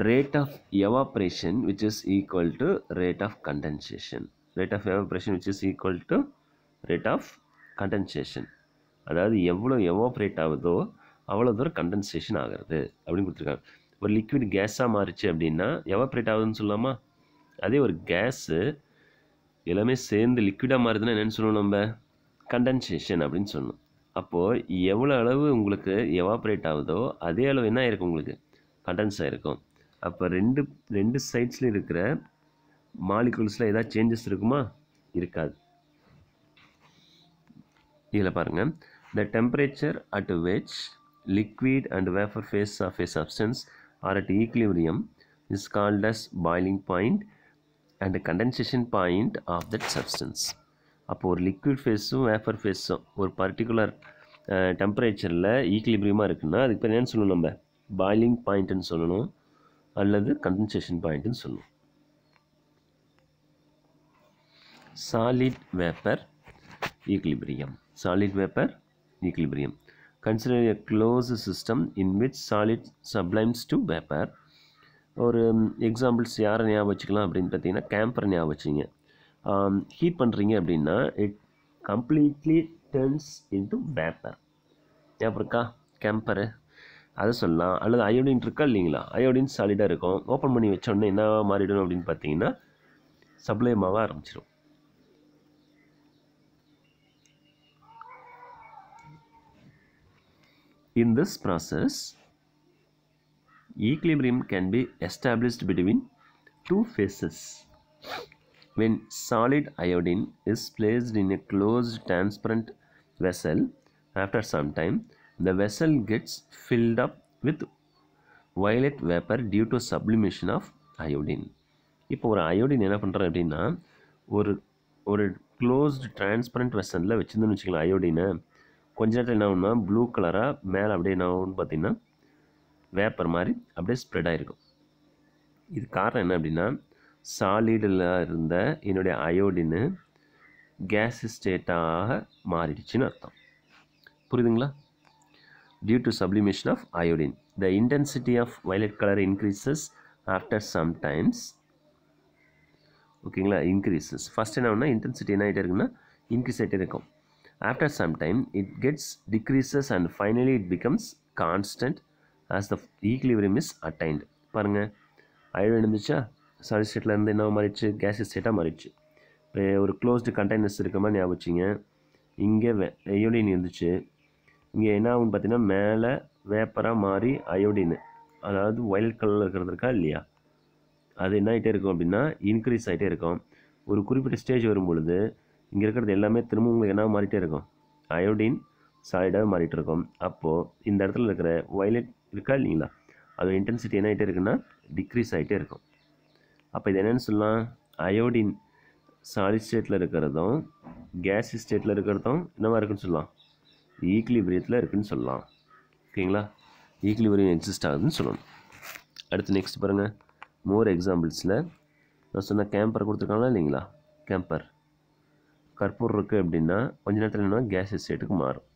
rate of evaporation which is equal to rate of condensation rate of evaporation which is equal to rate of condensation அதாவது எவ்வளோ எவாப்ரேட் ஆகுதோ அவ்வளோ தூரம் கண்டென்சேஷன் ஆகிறது அப்படின்னு கொடுத்துருக்காங்க ஒரு லிக்விட் கேஸாக மாறிச்சு அப்படின்னா எவாப்ரேட் ஆகுதுன்னு சொல்லலாமா அதே ஒரு கேஸு எல்லாமே சேர்ந்து லிக்விடாக மாறுதுன்னா என்னென்னு சொல்லணும் நம்ம கண்டென்சேஷன் அப்படின்னு சொல்லணும் அப்போது எவ்வளோ அளவு உங்களுக்கு எவாப்ரேட் ஆகுதோ அதே அளவு என்ன இருக்கும் உங்களுக்கு கண்டென்ஸ் ஆகிருக்கும் அப்போ ரெண்டு ரெண்டு சைட்ஸ்லையும் இருக்கிற மாலிகுல்ஸில் ஏதாவது சேஞ்சஸ் இருக்குமா இருக்காது இதில் பாருங்கள் the temperature at which liquid and vapour phase of a substance are at equilibrium is called as boiling point and condensation point of that substance அப்போ ஒரு லிக்விட் ஃபேஸும் வேஃபர் ஃபேஸும் ஒரு பர்டிகுலர் டெம்பரேச்சரில் ஈக்லிபிரியமாக இருக்குன்னா அதுக்கு பேர் என்னென்னு சொல்லணும் நம்ம பாய்லிங் பாயிண்ட்டுன்னு சொல்லணும் அல்லது கண்டன்சேஷன் பாயிண்ட்டுன்னு சொல்லுவோம் solid vapour equilibrium solid vapour equilibrium consider a close system in which solid sublimes to vapour ஒரு எக்ஸாம்பிள்ஸ் um, யாரை ஞாபகம் வச்சுக்கலாம் அப்படின்னு பார்த்தீங்கன்னா கேம்பர் ஞாபகம் வச்சுங்க ஹீட் பண்ணுறீங்க அப்படின்னா it completely turns into vapour ஞாபகம் இருக்கா கேம்பரு அதை சொல்லலாம் அல்லது அயோடின் இருக்கா இல்லைங்களா அயோடின் சாலிடாக இருக்கும் ஓப்பன் பண்ணி வச்சோடனே என்ன மாறிடும் அப்படின்னு பார்த்தீங்கன்னா சப்ளைமாக ஆரம்பிச்சிடும் in this process equilibrium can be established between two phases when solid iodine is placed in a closed transparent vessel after some time The vessel gets filled up with violet vapor due to sublimation of iodine. இப்போ ஒரு அயோடின் என்ன பண்ணுறேன் அப்படின்னா ஒரு ஒரு க்ளோஸ்டு டிரான்ஸ்பரண்ட் வெசனில் வச்சுருந்தோம்னு வச்சுக்கலாம் அயோடினை கொஞ்ச நேரத்தில் என்ன ஆகும்னா ப்ளூ கலராக மேலே அப்படியே என்ன ஆகும்னு பார்த்தீங்கன்னா வேப்பர் மாதிரி அப்படியே ஸ்ப்ரெட் ஆகிருக்கும் இது காரணம் என்ன அப்படின்னா சாலிடில் இருந்த என்னுடைய அயோடின்னு கேஸ் ஸ்டேட்டாக மாறிடுச்சுன்னு அர்த்தம் புரியுதுங்களா due to sublimation of iodine. The intensity of violet color increases after some times. ஓகேங்களா இன்க்ரீசஸ் ஃபஸ்ட் என்ன ஆகுனா இன்டென்சிட்டி என்ன ஆகிட்டே இருக்குன்னா இன்க்ரீஸ் ஆகிட்டே இருக்கும் after some time it gets decreases and finally it becomes constant as the equilibrium is attained பாருங்கள் அயல் எழுந்துச்சா சாலிட் ஸ்டேட்லேருந்து என்ன மாறிடுச்சு கேஸ் ஸ்டேட்டாக மாறிடுச்சு இப்போ ஒரு க்ளோஸ்டு கண்டெய்னர்ஸ் இருக்க மாதிரி ஞாபகம் வச்சிங்க இங்கே வெ இருந்துச்சு இங்கே என்ன ஆகும்னு பார்த்தீங்கன்னா மேலே வேப்பராக மாறி அயோடின் அதாவது ஒயில்ட் கலரில் இருக்கிறது இருக்கா இல்லையா அது என்ன ஆகிட்டே இருக்கும் அப்படின்னா இன்க்ரீஸ் ஆகிட்டே இருக்கும் ஒரு குறிப்பிட்ட ஸ்டேஜ் வரும் பொழுது இங்கே இருக்கிறது எல்லாமே திரும்ப உங்களுக்கு என்ன மாறிட்டே இருக்கும் அயோடின் சாலிடாக மாறிட்டு இருக்கும் அப்போது இந்த இடத்துல இருக்கிற வயலட் இருக்கா இல்லைங்களா அது இன்டென்சிட்டி என்ன ஆகிட்டே இருக்குன்னா டிக்ரீஸ் ஆகிட்டே இருக்கும் அப்போ இது என்னென்னு சொல்லலாம் அயோடின் சாலிட் ஸ்டேட்டில் இருக்கிறதும் கேஸ் ஸ்டேட்டில் இருக்கிறதும் என்னவாக இருக்குன்னு சொல்லலாம் ஈக்லிபிரியத்தில் இருக்குதுன்னு சொல்லலாம் ஓகேங்களா ஈக்லிபிரியம் எக்ஸிஸ்ட் ஆகுதுன்னு சொல்லணும் அடுத்து நெக்ஸ்ட் பாருங்கள் மோர் எக்ஸாம்பிள்ஸில் நான் சொன்ன கேம்பர் கொடுத்துருக்காங்களா இல்லைங்களா கேம்பர் கற்பூர் இருக்குது அப்படின்னா கொஞ்ச நேரத்தில் என்னென்னா கேஸ் ஸ்டேட்டுக்கு மாறும்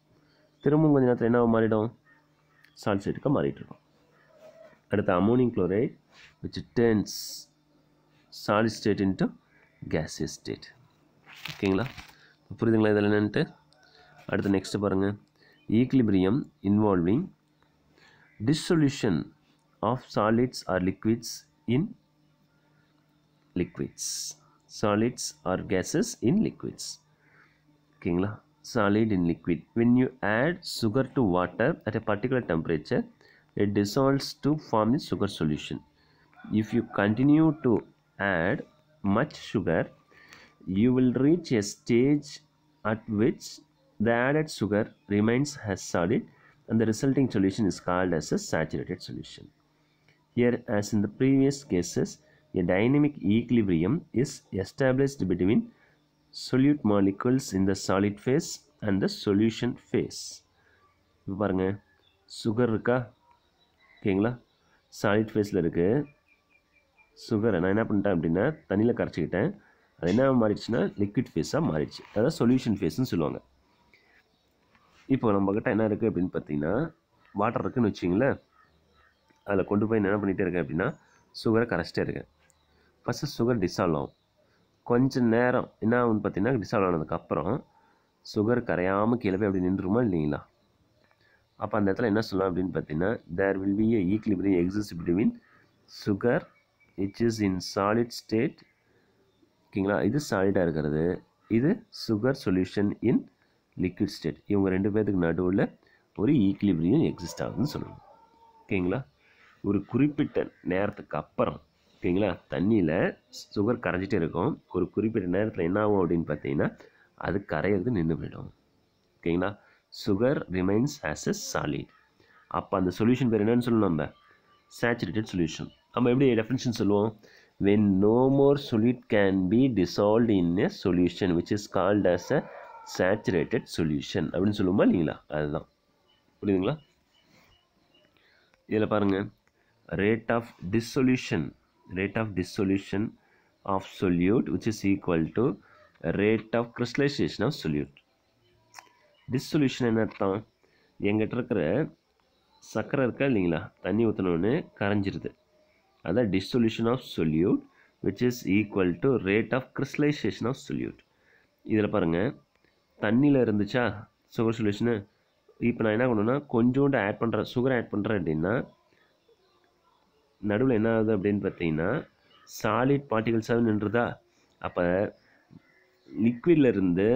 திரும்பவும் கொஞ்ச நேரத்தில் என்ன மாறிடும் சால்ட் ஸ்டேட்டுக்கு மாறிட்டுருக்கும் அடுத்து ammonium chloride which turns solid state into gas state ஓகேங்களா புரியுதுங்களா இதில் என்னென்ட்டு at the next equilibrium involving dissolution of solids or liquids in liquids solids or gases in liquids ஓகேங்களா solid in liquid when you add sugar to water at a particular temperature it dissolves to form a sugar solution if you continue to add much sugar you will reach a stage at which The added sugar remains as solid and the resulting solution is called as a saturated solution. Here as in the previous cases, a dynamic equilibrium is established between solute molecules in the solid phase and the solution phase பாருங்க சுகர் இருக்கா ஓகேங்களா சாலிட் ஃபேஸில் இருக்குது சுகரை நான் என்ன பண்ணிட்டேன் அப்படின்னா தண்ணியில் கரைச்சிக்கிட்டேன் அது என்ன மாறிடுச்சுன்னா லிக்விட் ஃபேஸாக மாறிடுச்சு அதாவது சொல்யூஷன் ஃபேஸ்ன்னு சொல்லுவாங்க இப்போ நம்மக்கிட்ட என்ன இருக்குது அப்படின்னு பார்த்தீங்கன்னா வாட்டர் இருக்குதுன்னு வச்சிங்களேன் அதில் கொண்டு போய் என்ன பண்ணிகிட்டே இருக்கேன் அப்படின்னா சுகரை கரைச்சிட்டே இருக்கேன் ஃபஸ்ட்டு சுகர் டிசால்வ் ஆகும் கொஞ்சம் நேரம் என்ன ஆகுன்னு பார்த்தீங்கன்னா டிசால்வ் ஆனதுக்கப்புறம் சுகர் கரையாமல் கீழே போய் அப்படி நின்றுருமா இல்லைங்களா அப்போ அந்த இடத்துல என்ன சொல்லலாம் அப்படின்னு பார்த்தீங்கன்னா there will be a equilibrium exist between sugar it is in solid state ஓகேங்களா இது சாலிடாக இருக்கிறது இது sugar solution in liquid state இவங்க ரெண்டு பேர்த்துக்கு நடுவில் ஒரு ஈக்லிபிரியம் எக்ஸிஸ்ட் ஆகுதுன்னு சொல்லணும் ஓகேங்களா ஒரு குறிப்பிட்ட நேரத்துக்கு அப்புறம் ஓகேங்களா தண்ணியில் சுகர் கரைஞ்சிட்டே இருக்கும் ஒரு குறிப்பிட்ட நேரத்தில் என்ன ஆகும் அப்படின்னு பார்த்தீங்கன்னா அது கரையிறது நின்று போயிடும் ஓகேங்களா sugar remains as a solid அப்போ அந்த சொல்யூஷன் பேர் என்னென்னு சொல்லணும் நம்ம சேச்சுரேட்டட் சொல்யூஷன் நம்ம எப்படி டெஃபினேஷன் சொல்லுவோம் when no more solute can be dissolve in a solution which is called as a saturated solution அப்படின்னு சொல்லுவோமா இல்லைங்களா அதுதான் புரியுதுங்களா இதில் பாருங்கள் rate of dissolution rate of dissolution of solute which is equal to rate of crystallization of solute dissolution என்ன அர்த்தம் எங்கிட்ட இருக்கிற சர்க்கரை இருக்கா இல்லைங்களா தண்ணி ஊற்றினோன்னு கரைஞ்சிருது அதான் dissolution of solute which is equal to rate of crystallization of solute இதில் பாருங்கள் தண்ணியில் இருந்துச்சா சுகர் சொல்யூஷனு இப்போ நான் என்ன பண்ணுன்னா கொஞ்சோண்டு ஆட் பண்ணுறேன் சுகர் ஆட் பண்ணுறேன் அப்படின்னா நடுவில் என்ன ஆகுது அப்படின்னு பார்த்தீங்கன்னா சாலிட் பார்ட்டிகல்ஸாக நின்றுதா அப்போ லிக்விட்லேருந்து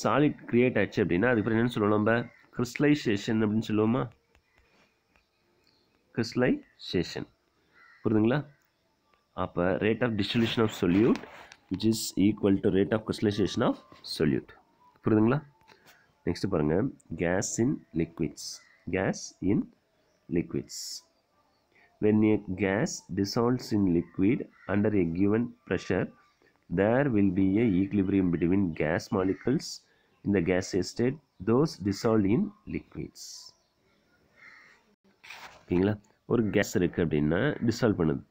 சாலிட் க்ரியேட் ஆச்சு அப்படின்னா அதுக்கப்புறம் என்னென்னு சொல்லுவோம் நம்ம கிறிஸ்டலைசேஷன் அப்படின்னு சொல்லுவோமா கிறிஸ்டலைசேஷன் புரியுதுங்களா அப்போ rate of distribution of solute which is equal to rate of crystallization of solute புரியுதுங்களா நெக்ஸ்ட்டு பாருங்கள் gas in liquids gas in liquids when a gas dissolves in liquid under a given pressure there will be a equilibrium between gas molecules in the gas state those dissolved in liquids ஓகேங்களா ஒரு gas இருக்குது அப்படின்னா dissolve பண்ணுது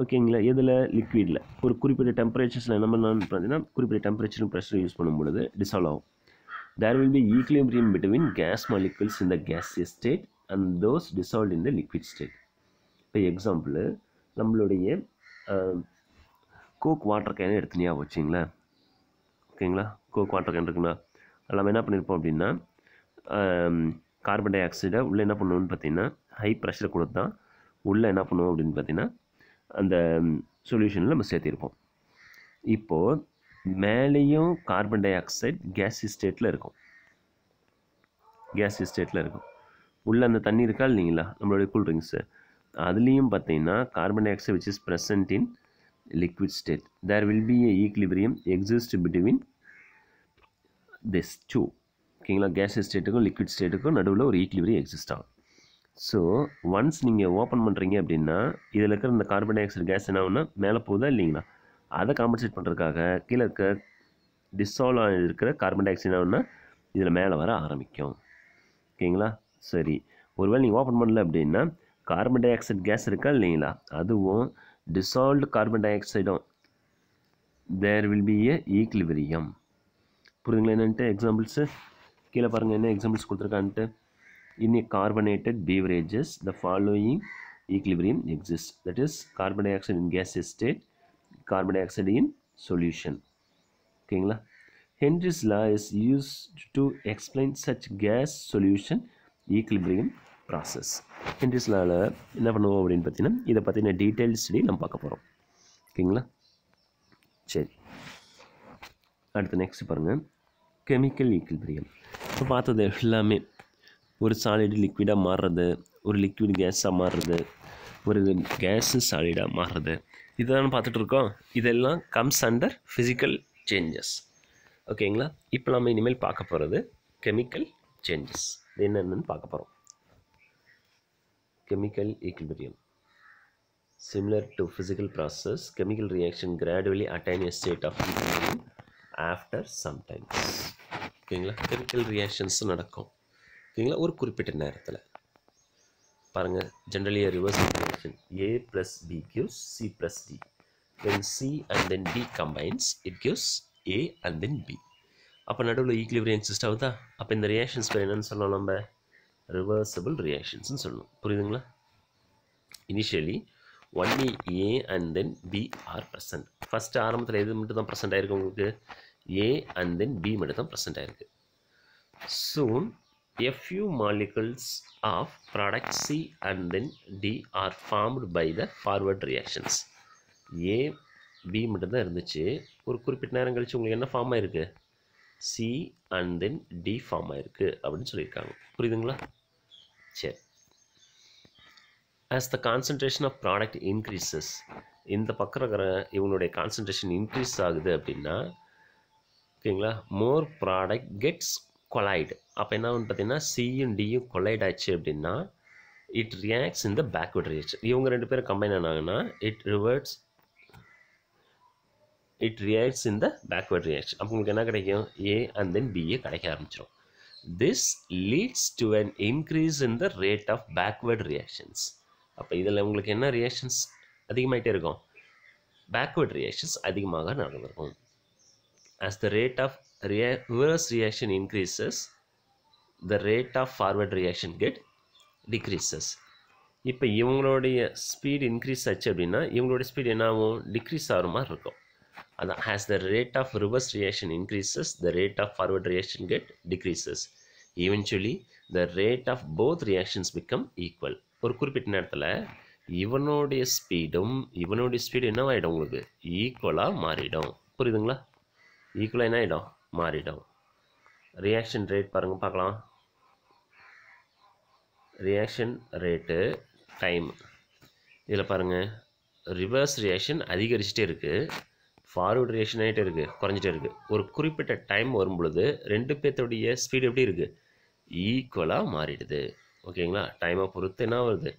ஓகேங்களா எதில் லிக்விடில் ஒரு குறிப்பிட்ட டெம்பரேச்சர்ஸில் என்ன பண்ணலான்னு பார்த்தீங்கன்னா குறிப்பிட்ட டெம்பரேச்சரும் ப்ரெஷரும் யூஸ் பண்ணும்பொழுது டிசால்வ் ஆகும் there will be equilibrium between gas molecules in gas state and those dissolve in the liquid state இப்போ எக்ஸாம்பிள் நம்மளுடைய கோக் வாட்டர் கேன் எடுத்துனியா வச்சிங்களா ஓகேங்களா கோக் வாட்டர் கேன் இருக்குங்களா நம்ம என்ன பண்ணியிருப்போம் அப்படின்னா கார்பன் டை ஆக்சைடை உள்ளே என்ன பண்ணுவோம்னு பார்த்தீங்கன்னா ஹை ப்ரெஷர் கொடுத்தா உள்ளே என்ன பண்ணுவோம் அப்படின்னு பார்த்தீங்கன்னா அந்த சொல்யூஷனில் நம்ம சேர்த்திருப்போம் இப்போது மேலேயும் கார்பன் டை ஆக்சைட் கேஸ் ஸ்டேட்டில் இருக்கும் கேஸ் ஸ்டேட்டில் இருக்கும் உள்ளே அந்த தண்ணி இருக்கா இல்லைங்களா நம்மளுடைய சார் அதுலேயும் பார்த்தீங்கன்னா carbon dioxide which is present in liquid state there will be a equilibrium exist between this two ஓகேங்களா கேஸ் ஸ்டேட்டுக்கும் லிக்விட் ஸ்டேட்டுக்கும் நடுவில் ஒரு ஈக்லிபிரியம் எக்ஸிஸ்ட் ஆகும் ஸோ ஒன்ஸ் நீங்கள் ஓப்பன் பண்ணுறீங்க அப்படின்னா இதில் இருக்கிற இந்த கார்பன் டை ஆக்சைடு கேஸ் என்ன ஒன்று மேலே போகுதா இல்லைங்களா அதை காம்பன்சேட் பண்ணுறதுக்காக கீழே இருக்க டிசால்வ் இருக்கிற கார்பன் டை ஆக்சைடு என்ன ஒன்று இதில் மேலே வர ஆரம்பிக்கும் ஓகேங்களா சரி ஒருவேளை நீங்கள் ஓப்பன் பண்ணல அப்படின்னா கார்பன் டை ஆக்சைடு கேஸ் இருக்கா இல்லைங்களா அதுவும் டிசால்வ்டு கார்பன் டை ஆக்சைடும் there will be a equilibrium புரியுதுங்களா என்னன்ட்டு எக்ஸாம்பிள்ஸு கீழே பாருங்கள் என்ன எக்ஸாம்பிள்ஸ் கொடுத்துருக்கான்ட்டு in a carbonated beverages the following equilibrium exists that is carbon dioxide in gaseous state carbon dioxide in solution ஓகேங்களா Henry's law is use to explain such gas solution equilibrium process Henry's லாவில் என்ன பண்ணுவோம் அப்படின்னு பார்த்தீங்கன்னா இதை பற்றின டீட்டெயில் ஸ்டடி நம்ம பார்க்க போகிறோம் ஓகேங்களா சரி அடுத்து நெக்ஸ்ட் பாருங்கள் கெமிக்கல் ஈக்லிபிரியம் இப்போ பார்த்தது எல்லாமே ஒரு சாலிடு லிக்விடாக மாறுறது ஒரு லிக்விட் கேஸாக மாறுறது ஒரு கேஸு சாலிடாக மாறுறது இதுதான் பார்த்துட்ருக்கோம் இதெல்லாம் கம்ஸ் அண்டர் ஃபிசிக்கல் சேஞ்சஸ் ஓகேங்களா இப்போ நம்ம இனிமேல் பார்க்க போகிறது கெமிக்கல் சேஞ்சஸ் என்னென்னு பார்க்க போகிறோம் chemical equilibrium similar to physical process chemical reaction gradually attain a state of equilibrium after ஓகேங்களா கெமிக்கல் ரியாக்ஷன்ஸ் நடக்கும் ஓகேங்களா ஒரு குறிப்பிட்ட நேரத்தில் பாருங்கள் generally reverse integration A plus B gives C plus D when C and then D combines it gives A and then B அப்போ நடுவில் ஈக்லிவரியன் சிஸ்டம் தான் அப்போ இந்த ரியாக்ஷன்ஸ் பேர் என்னென்னு சொல்லலாம் நம்ம ரிவர்சபிள் ரியாக்ஷன்ஸ்னு சொல்லணும் புரியுதுங்களா initially only A and then B are present first ஆரம்பத்தில் எது மட்டும் தான் ப்ரெசென்ட் ஆகிருக்கு உங்களுக்கு ஏ அண்ட் தென் பி மட்டும் தான் ப்ரெசென்ட் ஆகிருக்கு சூன் A few molecules of product C and then D are formed by the forward reactions. A, B மட்டும்தான் இருந்துச்சு ஒரு குறிப்பிட்ட நேரம் கழித்து உங்களுக்கு என்ன ஃபார்ம் ஆயிருக்கு C and then D form ஆயிருக்கு அப்படின்னு சொல்லியிருக்காங்க புரியுதுங்களா சரி as the concentration of product increases இந்த பக்கம் இருக்கிற இவங்களுடைய கான்சன்ட்ரேஷன் இன்க்ரீஸ் ஆகுது அப்படின்னா ஓகேங்களா மோர் ப்ராடக்ட் கெட்ஸ் கொலாய்டு அப்போ என்ன ஆகுன்னு பார்த்தீங்கன்னா சியும் டியும் கொலைட் ஆச்சு அப்படின்னா it reacts the backward reaction இவங்க ரெண்டு பேரும் கம்பைன் ஆனாங்கன்னா இட் ரிவர்ட்ஸ் இட் ரியாக்ட்ஸ் இந்த பேக்வர்ட் ரியாக்ஷன் அப்போ உங்களுக்கு என்ன கிடைக்கும் ஏ அண்ட் தென் பிஏ கிடைக்க ஆரம்பிச்சிடும் this leads to an increase in the rate of backward reactions அப்போ இதில் உங்களுக்கு என்ன ரியாக்ஷன்ஸ் அதிகமாகிட்டே இருக்கும் பேக்வேர்ட் ரியாக்ஷன்ஸ் அதிகமாக நடந்திருக்கும் as the rate of rea reverse reaction increases, the rate of forward reaction get decreases. இப்போ இவங்களுடைய speed இன்க்ரீஸ் ஆச்சு அப்படின்னா இவங்களுடைய speed என்ன decrease டிக்ரீஸ் ஆகிற மாதிரி இருக்கும் அதான் as the rate of reverse reaction increases the rate of forward reaction get decreases eventually the rate of both reactions become equal ஒரு குறிப்பிட்ட நேரத்தில் இவனுடைய ஸ்பீடும் இவனுடைய ஸ்பீடு என்னவாயிடும் உங்களுக்கு ஈக்குவலாக மாறிடும் புரியுதுங்களா ஈக்குவலாக என்ன ஆகிடும் மாறிடும் ரியாக்ஷன் ரேட் பாருங்கள் பார்க்கலாம் ரியாக்ஷன் ரேட்டு டைம் இதில் பாருங்கள் ரிவர்ஸ் ரியாக்ஷன் அதிகரிச்சுட்டே இருக்குது ஃபார்வர்டு ரியாக்ஷன் ஆகிட்டே இருக்குது குறைஞ்சிட்டே இருக்குது ஒரு குறிப்பிட்ட டைம் வரும் பொழுது ரெண்டு பேர்த்தோடைய ஸ்பீடு எப்படி இருக்குது ஈக்குவலாக மாறிடுது ஓகேங்களா டைமை பொறுத்து என்ன வருது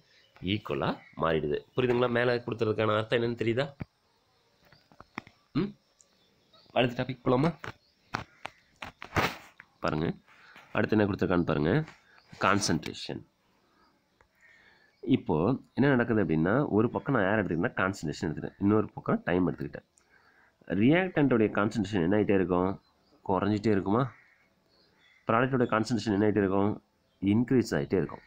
ஈக்குவலாக மாறிடுது புரியுதுங்களா மேலே கொடுத்துறதுக்கான அர்த்தம் என்னென்னு தெரியுதா ம் அடுத்த டாபிக் போகலாமா பாருங்கள் அடுத்து என்ன கொடுத்துருக்கான்னு பாருங்கள் கான்சன்ட்ரேஷன் இப்போது என்ன நடக்குது அப்படின்னா ஒரு பக்கம் நான் யார் எடுத்துக்கிட்டேன் கான்சன்ட்ரேஷன் எடுத்துக்கிட்டேன் இன்னொரு பக்கம் டைம் எடுத்துக்கிட்டேன் ரியாக்டண்ட்டோடைய கான்சன்ட்ரேஷன் என்ன ஆகிட்டே இருக்கும் குறைஞ்சிட்டே இருக்குமா ப்ராடக்டோட கான்சன்ட்ரேஷன் என்ன ஆகிட்டே இருக்கும் இன்க்ரீஸ் ஆகிட்டே இருக்கும்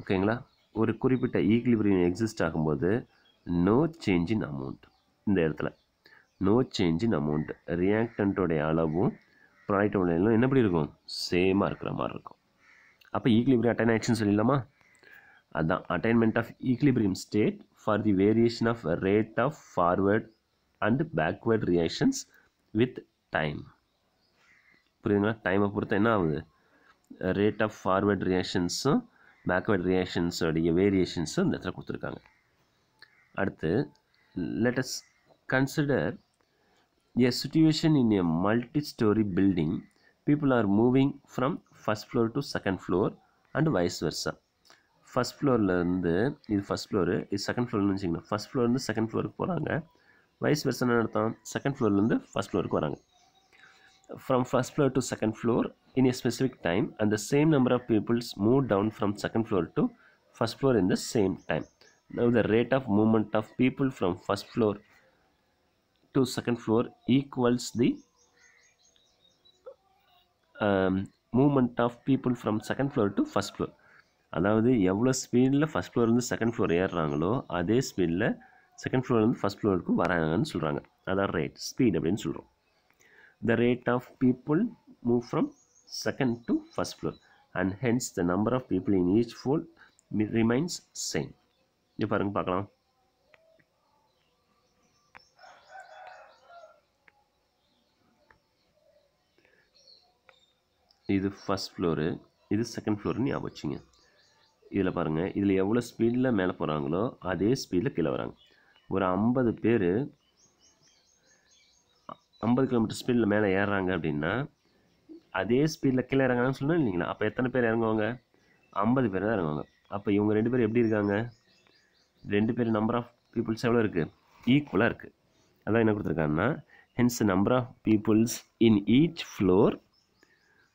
ஓகேங்களா ஒரு குறிப்பிட்ட ஈக்லிபிரியம் எக்ஸிஸ்ட் ஆகும்போது நோ சேஞ்ச் இன் அமௌண்ட் இந்த இடத்துல நோ சேஞ்ச் இன் அமௌண்ட் ரியாக்டண்ட்டோடைய அளவும் ப்ராடக்ட் ஆஃப் என்ன எப்படி இருக்கும் சேமாக இருக்கிற மாதிரி இருக்கும் அப்போ ஈக்லிபிரியம் அட்டைன் ஆக்ஷன் சொல்லிடலாமா அதுதான் attainment of equilibrium state for the variation of rate of forward and backward reactions with time புரியுதுங்களா டைமை பொறுத்த என்ன ஆகுது ரேட் ஆஃப் ஃபார்வர்ட் ரியாக்ஷன்ஸும் பேக்வேர்ட் ரியாக்ஷன்ஸோடைய வேரியேஷன்ஸும் இந்த இடத்துல கொடுத்துருக்காங்க அடுத்து let's consider a situation in a multi-story building people are moving from first floor to second floor and vice versa first floor lende id first floor is second floor nu nichinga first floor lende second floor ku poranga vice versa na nadatham second floor lende first floor ku varanga from first floor to second floor in a specific time and the same number of people move down from second floor to first floor in the same time now the rate of movement of people from first floor to second floor equals the um, movement of people from second floor to first floor அதாவது எவ்வளோ ஸ்பீடில் ஃபஸ்ட் ஃப்ளோர்லேருந்து செகண்ட் ஃப்ளோர் ஏறுறாங்களோ அதே ஸ்பீடில் செகண்ட் ஃப்ளோர்லேருந்து ஃபஸ்ட் ஃப்ளோருக்கு வராங்கன்னு சொல்கிறாங்க அதான் ரேட் ஸ்பீட் அப்படின்னு சொல்கிறோம் the rate of people move from second to first floor and hence the number of people in each floor remains same இது பாருங்கள் பார்க்கலாம் இது ஃபஸ்ட் ஃப்ளோரு இது செகண்ட் ஃப்ளோர்னு ஞாபகம் வச்சுங்க இதில் பாருங்கள் இதில் எவ்வளோ ஸ்பீடில் மேலே போகிறாங்களோ அதே ஸ்பீடில் கீழே வராங்க ஒரு ஐம்பது பேர் ஐம்பது கிலோமீட்டர் ஸ்பீடில் மேலே ஏறுறாங்க அப்படின்னா அதே ஸ்பீடில் கீழே இறங்குறாங்கன்னு சொல்லணும் இல்லைங்களா அப்போ எத்தனை பேர் இறங்குவாங்க ஐம்பது பேர் தான் இறங்குவாங்க அப்போ இவங்க ரெண்டு பேர் எப்படி இருக்காங்க ரெண்டு பேர் நம்பர் ஆஃப் பீப்புள்ஸ் எவ்வளோ இருக்குது ஈக்குவலாக இருக்குது அதான் என்ன கொடுத்துருக்காங்கன்னா hence number of peoples in each floor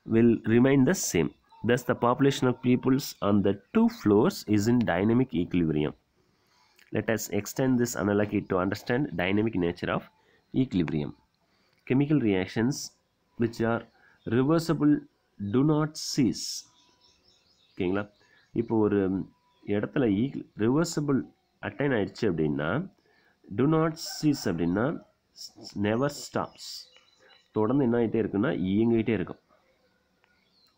will remain the same. Thus, the population of peoples on the two floors is in dynamic equilibrium. Let us extend this analogy to understand dynamic nature of equilibrium. Chemical reactions which are reversible do not cease. ஓகேங்களா இப்போ ஒரு இடத்துல ரிவர்சபிள் அட்டைன் ஆயிடுச்சு அப்படின்னா டு நாட் சீஸ் அப்படின்னா நெவர் ஸ்டாப்ஸ் தொடர்ந்து என்ன ஆகிட்டே இருக்குன்னா இயங்கிக்கிட்டே இருக்கும்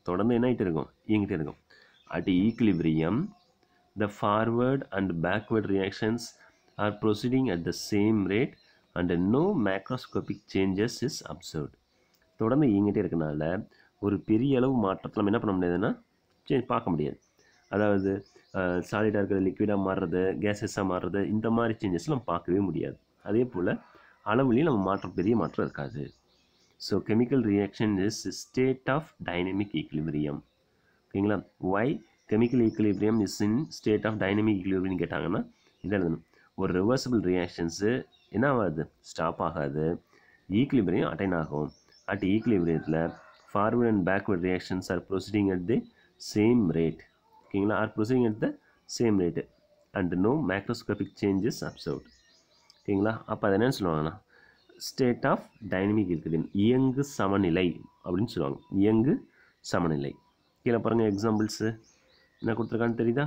தொடர்ந்து என்ன ஆகிட்டு இருக்கும் இயங்கிட்டே இருக்கும் at equilibrium the forward and backward reactions are proceeding at the same rate and no macroscopic changes is observed தொடர்ந்து இயங்கிட்டே இருக்கனால ஒரு பெரிய அளவு மாற்றத்தில் நம்ம என்ன பண்ண முடியாதுன்னா சேஞ்ச் பார்க்க முடியாது அதாவது சாலிடாக இருக்கிறது லிக்விடாக மாறுறது கேஸஸாக மாறுறது இந்த மாதிரி சேஞ்சஸ் நம்ம பார்க்கவே முடியாது அதே போல் அளவுலேயும் நம்ம மாற்றம் பெரிய மாற்றம் இருக்காது so chemical reaction is state of dynamic equilibrium ஓகேங்களா why chemical equilibrium is in state of dynamic equilibrium கேட்டாங்கன்னா இதை எழுதணும் ஒரு ரிவர்சபிள் ரியாக்ஷன்ஸு என்ன ஆகாது ஸ்டாப் ஆகாது ஈக்குலிபிரியம் அட்டைன் ஆகும் அட் ஈக்குலிபிரியத்தில் forward and backward reactions are proceeding at the same rate ஓகேங்களா are proceeding at the same rate and no macroscopic changes observed ஓகேங்களா அப்போ அதை என்னென்னு சொல்லுவாங்கன்னா ஸ்டேட் ஆஃப் டைனமிக் இருக்குது இயங்கு சமநிலை அப்படின்னு சொல்லுவாங்க இயங்கு சமநிலை கீழே பாருங்கள் எக்ஸாம்பிள்ஸு என்ன கொடுத்துருக்கான்னு தெரியுதா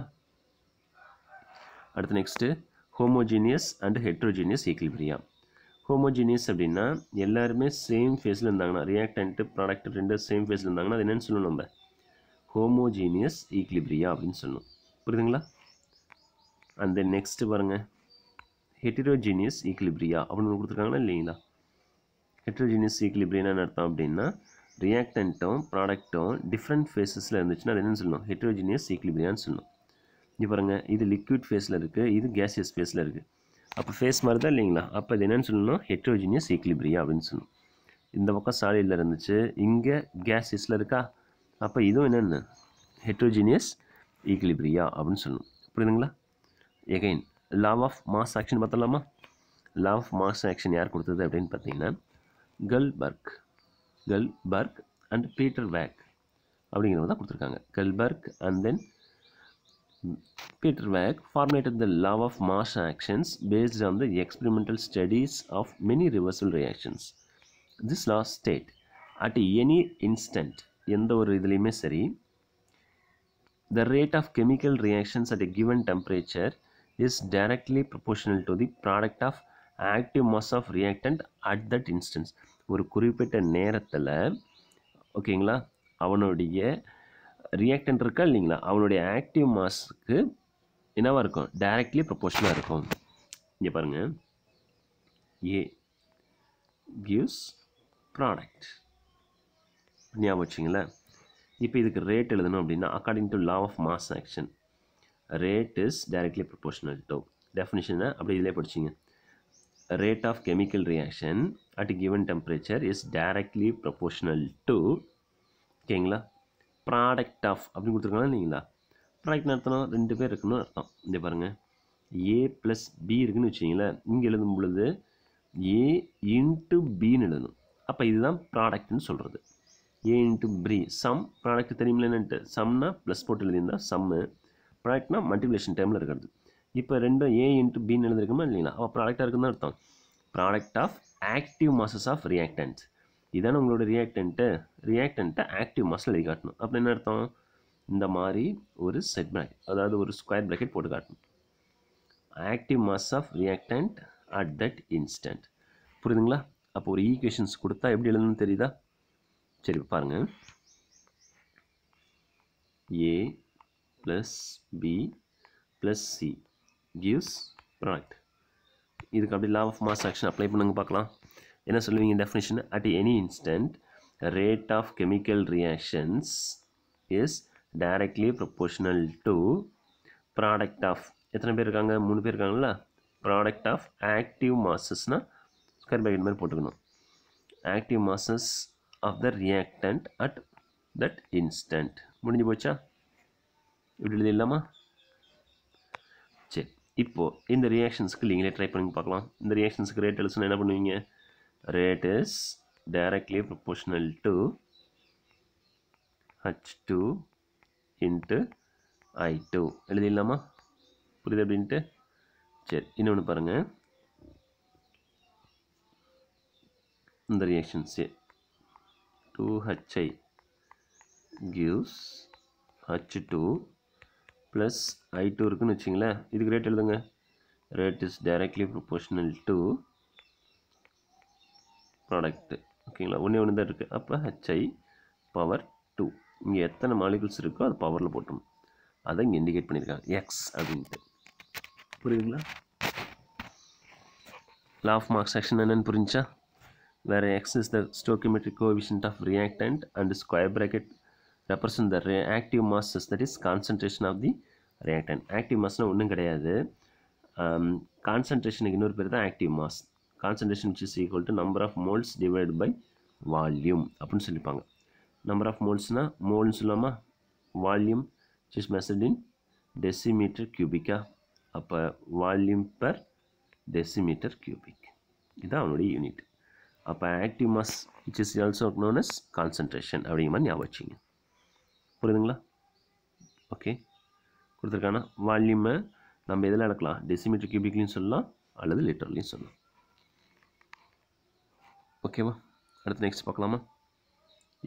அடுத்து next homogeneous and heterogeneous equilibria homogeneous அப்படின்னா எல்லாருமே சேம் ஃபேஸில் இருந்தாங்கன்னா ரியாக்டன்ட்டு ப்ராடக்ட் ரெண்டு சேம் ஃபேஸில் இருந்தாங்கன்னா அது என்னென்னு சொல்லணும் நம்ம ஹோமோஜீனியஸ் ஈக்லிபிரியா அப்படின்னு சொல்லணும் புரியுதுங்களா அந்த நெக்ஸ்ட்டு பாருங்கள் ஹெட்டிரோஜீனியஸ் ஈக்லிப்ரியா அப்படின்னு கொடுத்துருக்காங்களா இல்லைங்களா ஹெட்ரோஜீனியஸ் ஈக்லிப்ரியனா அர்த்தம் அப்படின்னா ரியாக்டன்ட்டும் ப்ராடக்ட்டும் டிஃப்ரெண்ட் ஃபேஸஸில் இருந்துச்சுன்னா அது என்னென்னு சொல்லணும் ஹெட்ரோஜீனியஸ் ஈக்லிப்ரியான்னு சொல்லணும் இது பாருங்கள் இது லிக்விட் ஃபேஸில் இருக்குது இது கேசியஸ் ஃபேஸில் இருக்குது அப்போ ஃபேஸ் மாதிரி தான் இல்லைங்களா அப்போ இது என்னென்னு சொல்லணும் ஹெட்ரோஜீனியஸ் ஈக்லிப்ரியா அப்படின்னு சொல்லணும் இந்த பக்கம் சாலியில் இருந்துச்சு இங்கே கேசியஸில் இருக்கா அப்போ இதுவும் என்னென்னு ஹெட்ரோஜீனியஸ் ஈக்லிப்ரியா அப்படின்னு சொல்லணும் புரியுதுங்களா again law of mass action பார்த்தலாமா லவ் ஆஃப் மாஸ் ஆக்ஷன் யார் கொடுத்தது அப்படின்னு பார்த்தீங்கன்னா Guldberg Guldberg and Peter Waage அப்படிங்கிறவங்க தான் கொடுத்துருக்காங்க Guldberg and then Peter Waage formatted the law of mass actions based on the experimental studies of many reversal reactions this last state at any instant எந்த ஒரு இதுலேயுமே சரி the rate of chemical reactions at a given temperature is directly proportional to the product of active mass of reactant at that instance ஒரு குறிப்பிட்ட நேரத்தில் ஓகேங்களா அவனுடைய ரியாக்டன்ட் இருக்கா இல்லைங்களா அவனுடைய ஆக்டிவ் மாஸ்க்கு என்னவாக இருக்கும் டைரக்ட்லி ப்ரொப்போஷனாக இருக்கும் இங்கே பாருங்கள் ஏ கிவ்ஸ் ப்ராடக்ட் ஞாபகம் வச்சுங்களேன் இப்போ இதுக்கு ரேட் எழுதணும் அப்படின்னா according to law of mass action rate is directly proportional to definition அப்படி இதிலே படிச்சிங்க rate of chemical reaction at given temperature is directly proportional to ஓகேங்களா ப்ராடக்ட் ஆஃப் அப்படி கொடுத்துருக்காங்களா இல்லைங்களா ப்ராடக்ட் நடத்தணும் ரெண்டு பேர் இருக்குன்னு அர்த்தம் இந்த பாருங்கள் ஏ ப்ளஸ் பி இருக்குன்னு வச்சிங்களேன் இங்கே எழுதும் பொழுது ஏ இன்ட்டு பின்னு எழுதணும் அப்போ இதுதான் ப்ராடக்ட்னு சொல்கிறது ஏ இன்ட்டு ப்ரீ சம் ப்ராடக்ட் தெரியுமில்ல என்னன்ட்டு சம்னா ப்ளஸ் போட்டு எழுதியிருந்தால் சம்மு ப்ராடக்ட்னா மல்டிபிளேஷன் டைமில் இருக்கிறது இப்போ ரெண்டும் ஏ இன்ட்டு பின்னு எழுதிருக்குமா இல்லைங்களா அப்போ ப்ராடக்டாக இருக்குன்னு அர்த்தம் product of active masses of reactants இதான உங்களோட ரியாக்டன்ட்டு ரியாக்டன்ட்டை ஆக்டிவ் மாசில் எழுதி காட்டணும் அப்போ என்ன அர்த்தம் இந்த மாதிரி ஒரு செட் ப்ராக்கெட் அதாவது ஒரு ஸ்கொயர் பிராக்கெட் போட்டு காட்டணும் active mass of reactant at that instant புரியுதுங்களா அப்போ ஒரு ஈக்குவேஷன்ஸ் கொடுத்தா எப்படி எழுதணும்னு தெரியுதா சரி பாருங்கள் ஏ plus b plus c gives product இதுக்கு அப்படி law of mass action apply பண்ணுங்க பார்க்கலாம் என்ன சொல்லுவீங்க definition at any instant rate of chemical reactions is directly proportional to product of எத்தனை பேர் இருக்காங்க மூணு பேர் இருக்காங்கல்ல ப்ராடக்ட் ஆஃப் ஆக்டிவ் மாசஸ்னால் ஸ்கொயர் பேக்கெட் மாதிரி போட்டுக்கணும் active masses of the reactant at that instant முடிஞ்சு போச்சா இப்படி எழுதிடலாமா சரி இப்போது இந்த ரியாக்ஷன்ஸ்க்கு நீங்களே ட்ரை பண்ணி பார்க்கலாம் இந்த ரியாக்ஷன்ஸ்க்கு ரேட் எழுதுனா என்ன பண்ணுவீங்க rate is directly proportional to H two into I two எழுதிடலாமா புரியுது அப்படின்ட்டு சரி இன்னொன்று பாருங்கள் இந்த reactions two H I gives H two plus I two இருக்குதுன்னு இதுக்கு ரேட் எழுதுங்க rate is directly proportional to product ஓகேங்களா ஒன்றே ஒன்று தான் இருக்குது அப்போ ஹெச்ஐ பவர் டூ இங்கே எத்தனை இருக்கோ அது பவரில் போட்டோம் அதை இங்கே இண்டிகேட் பண்ணியிருக்காங்க எக்ஸ் அப்படின்ட்டு புரியுதுங்களா law of mark section என்னென்னு புரிந்தா, வேறு X is the stoichiometric coefficient of reactant and square bracket represent the reactive masses that is concentration of the reactant active mass ஒன்றும் கிடையாது கான்சன்ட்ரேஷனுக்கு um, இன்னொரு பேர் தான் active mass concentration is equal to number of moles divide by volume அப்படின்னு சொல்லிப்பாங்க நம்பர் ஆஃப் மோல்ஸ்னால் மோல்னு சொல்லாமா volume is measured in decimetre கியூபிக்கா அப்போ வால்யூம் பர் டெசிமீட்டர் கியூபிக் இதுதான் அவனுடைய யூனிட் அப்போ active mass which is also known as concentration அப்படிங்கிற மாதிரி ஞாபகம் புரியுதுங்களா ஓகே கொடுத்துருக்கான வால்யூமை நம்ம எதில் நடக்கலாம் டெசிமீட்டர் கியூபிக்லையும் சொல்லலாம் அல்லது லிட்டர்லையும் சொல்லலாம் ஓகேவா அடுத்து நெக்ஸ்ட் பார்க்கலாமா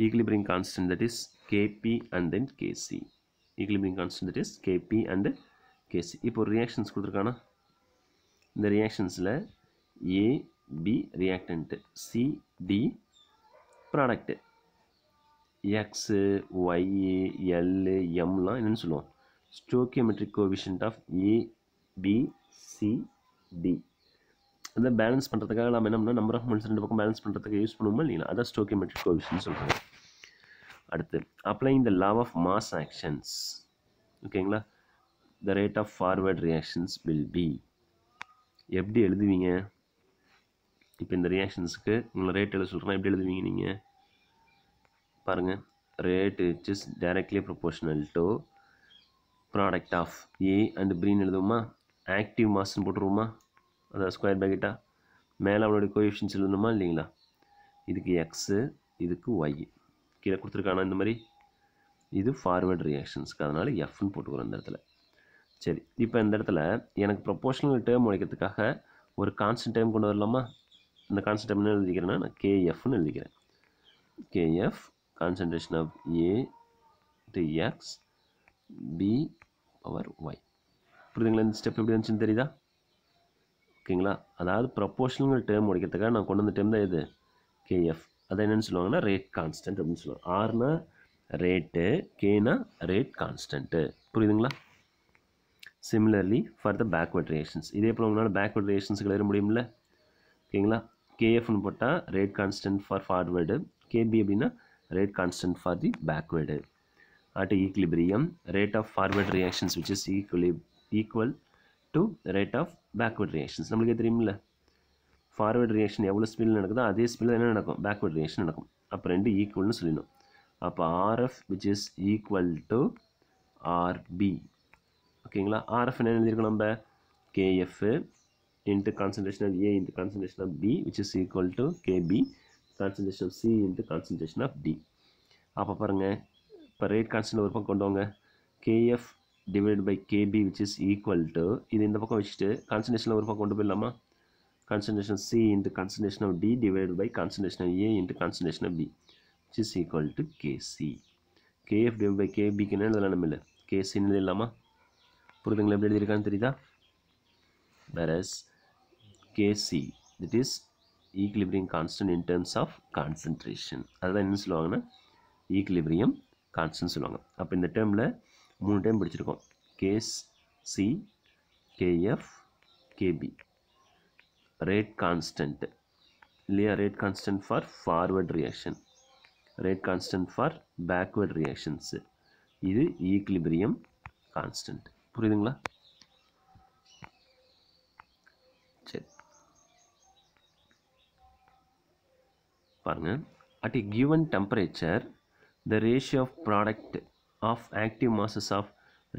equilibrium constant that is KP and then KC equilibrium constant that is KP and KC இப்போ ரியாக்ஷன்ஸ் கொடுத்துருக்கானா இந்த ரியாக்ஷன்ஸில் A B reactant C D product x y l எம்லாம் என்னென்னு சொல்லுவோம் ஸ்டோக்கியோமெட்ரிக் கோவிஷன்ட் ஆஃப் ஏபிசிடி அதை பேலன்ஸ் பண்ணுறதுக்காக நம்ம என்ன பண்ணோம் நம்பர் நம்மர் மோல்ஸ் ரெண்டு பக்கம் பேலன்ஸ் பண்ணுறதுக்கு யூஸ் பண்ணும்மல் இல்லைங்களா அதான் ஸ்டோக்கியோமெட்ரிக் கோவிஷன் சொல்கிறாங்க அடுத்து Applying the law of mass actions ஓகேங்களா the rate of forward reactions will be எப்படி எழுதுவீங்க இப்போ இந்த ரியாக்ஷன்ஸுக்கு உங்களை ரேட் எழுத சொல்கிறேன் எப்படி எழுதுவீங்க நீங்கள் பாருங்கள் rate which is directly proportional to product of A and ப்ரீன் எழுதுவோமா ஆக்டிவ் மாஸ்ன்னு போட்டுருவோமா அதாவது ஸ்கொயர் பேக்கெட்டாக மேலே அவளுடைய கோயிஷன்ஸ் எழுதணுமா இல்லைங்களா இதுக்கு எக்ஸு இதுக்கு ஒய் கீழே கொடுத்துருக்கானா இந்த மாதிரி இது ஃபார்வேர்டு ரியாக்ஷன்ஸ்க்கு அதனால் எஃப்னு போட்டுக்கிறோம் இந்த இடத்துல சரி இப்போ இந்த இடத்துல எனக்கு ப்ரொப்போஷனல் டேர்ம் உழைக்கிறதுக்காக ஒரு கான்ஸ்டன்ட் டைம் கொண்டு வரலாமா இந்த கான்ஸ்டன்ட் டைம் என்ன எழுதிக்கிறேன்னா நான் கேஎஃப்னு எழுதிக்கிறேன் KF concentration of A to X, B power Y. புரிதுங்களா இந்த ஸ்டெப் எப்படி வந்துச்சுன்னு தெரியுதா ஓகேங்களா அதாவது ப்ரப்போர்ஷனுங்கிற டேர்ம் உடைக்கிறதுக்காக நான் கொண்டு வந்த டேர்ம் தான் இது கேஎஃப் அது என்னென்னு சொல்லுவாங்கன்னா ரேட் கான்ஸ்டன்ட் அப்படின்னு சொல்லுவாங்க ஆர்னா ரேட்டு கேனா ரேட் கான்ஸ்டன்ட்டு புரியுதுங்களா similarly for the backward relations இதே போல் உங்களால் பேக்வர்ட் ரிலேஷன்ஸுக்கு எழுத முடியும்ல ஓகேங்களா கேஎஃப்னு போட்டால் rate constant for forward KB அப்படின்னா rate constant for the backward at equilibrium rate of forward reactions which is equally equal to rate of backward reactions நம்மளுக்கு தெரியுமில்ல ஃபார்வர்ட் ரியாக்ஷன் எவ்வளோ ஸ்பீடில் நடக்குதோ அதே ஸ்பீடில் என்ன நடக்கும் பேக்வர்ட் ரியாக்ஷன் நடக்கும் அப்போ ரெண்டு ஈக்குவல்னு சொல்லிடணும் அப்போ RF which is equal to RB ஓகேங்களா ஆர்எஃப் என்ன எழுதியிருக்கோம் நம்ம KF into concentration of A into concentration of B which is equal to KB concentration of C into concentration of D அப்போ பாருங்கள் இப்போ ரேட் கான்ஸ்டன்ட் ஒரு பக்கம் கொண்டு வாங்க KF divide by KB which is equal to இது இந்த பக்கம் வச்சுட்டு கான்சன்ட்ரேஷனில் ஒரு பக்கம் கொண்டு போயிடலாமா concentration C into concentration of D divide by concentration of A into concentration of B which is equal to KC KF divide by கேபிக்கு என்ன எழுதலாம் நம்ம இல்லை கேசின்னு ன்னு புரிதுங்களா எப்படி எழுதியிருக்கான்னு தெரியுதா whereas KC that is equilibrium constant in terms of concentration அதுதான் என்ன சொல்லுவாங்கன்னா ஈக்லிபிரியம் கான்ஸ்டன்ட் சொல்லுவாங்க அப்போ இந்த டேர்மில் மூணு டேர்ம் படிச்சிருக்கோம் K C KF KB rate constant இல்லையா rate constant for forward reaction rate constant for backward reactions இது ஈக்லிபிரியம் கான்ஸ்டன்ட் புரியுதுங்களா சரி பாருங்க at a given temperature the ratio of product of active masses of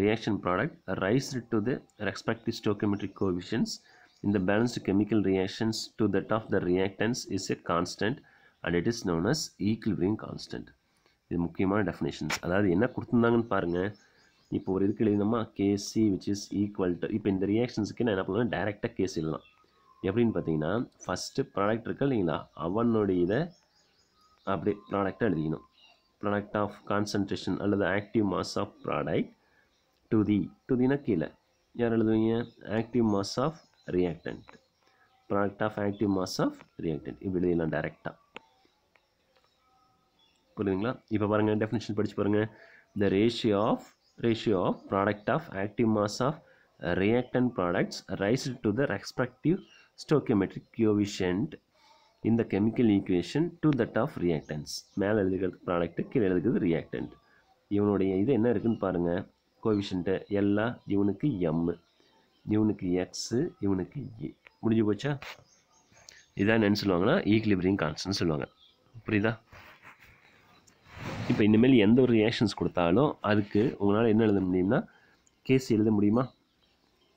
reaction product raised to the respective stoichiometric coefficients இந்த balanced chemical reactions to that of the reactants is a constant and it is known as ஈக்குவிங் கான்ஸ்டன்ட் இது முக்கியமான டெஃபினேஷன்ஸ் அதாவது என்ன கொடுத்துருந்தாங்கன்னு பாருங்கள் இப்போ ஒரு இதுக்கு எழுதினோமா KC which is equal to இப்போ இந்த ரியாக்ஷன்ஸுக்கு நான் என்ன பண்ணுவேன் டேரெக்டாக கேஸ் எழுதலாம் எப்படின்னு பார்த்தீங்கன்னா ஃபஸ்ட்டு ப்ராடக்ட் இருக்கு இல்லைங்களா அவனுடைய இதை அப்படி ப்ராடக்டாக எழுதிக்கணும் ப்ராடக்ட் ஆஃப் கான்சன்ட்ரேஷன் அல்லது active mass of product to the to தினா கீழே யார் எழுதுவீங்க active mass of reactant product of active mass of reactant இப்படி எழுதிடலாம் டைரெக்டாக புரியுதுங்களா இப்போ பாருங்கள் டெஃபினேஷன் படித்து பாருங்கள் the ratio of ratio of product of active mass of reactant products rise to the respective stoichiometric coefficient இந்த chemical equation to that of reactants மேலே எழுதுகிறது ப்ராடக்ட்டு கீழே எழுதுகிறது ரியாக்டன்ட் இவனுடைய இது என்ன இருக்குன்னு பாருங்கள் கோவிஷன்ட்டு எல்லா இவனுக்கு எம்மு இவனுக்கு எக்ஸு இவனுக்கு ஏ e. முடிஞ்சு போச்சா இதான் என்னன்னு சொல்லுவாங்கன்னா ஈக்லிபரிங் கான்ஸ்டன்ட் சொல்லுவாங்க புரியுதா இப்போ இனிமேல் எந்த ஒரு ரியாக்ஷன்ஸ் கொடுத்தாலும் அதுக்கு உங்களால் என்ன எழுத முடியும்னா கேஸ் எழுத முடியுமா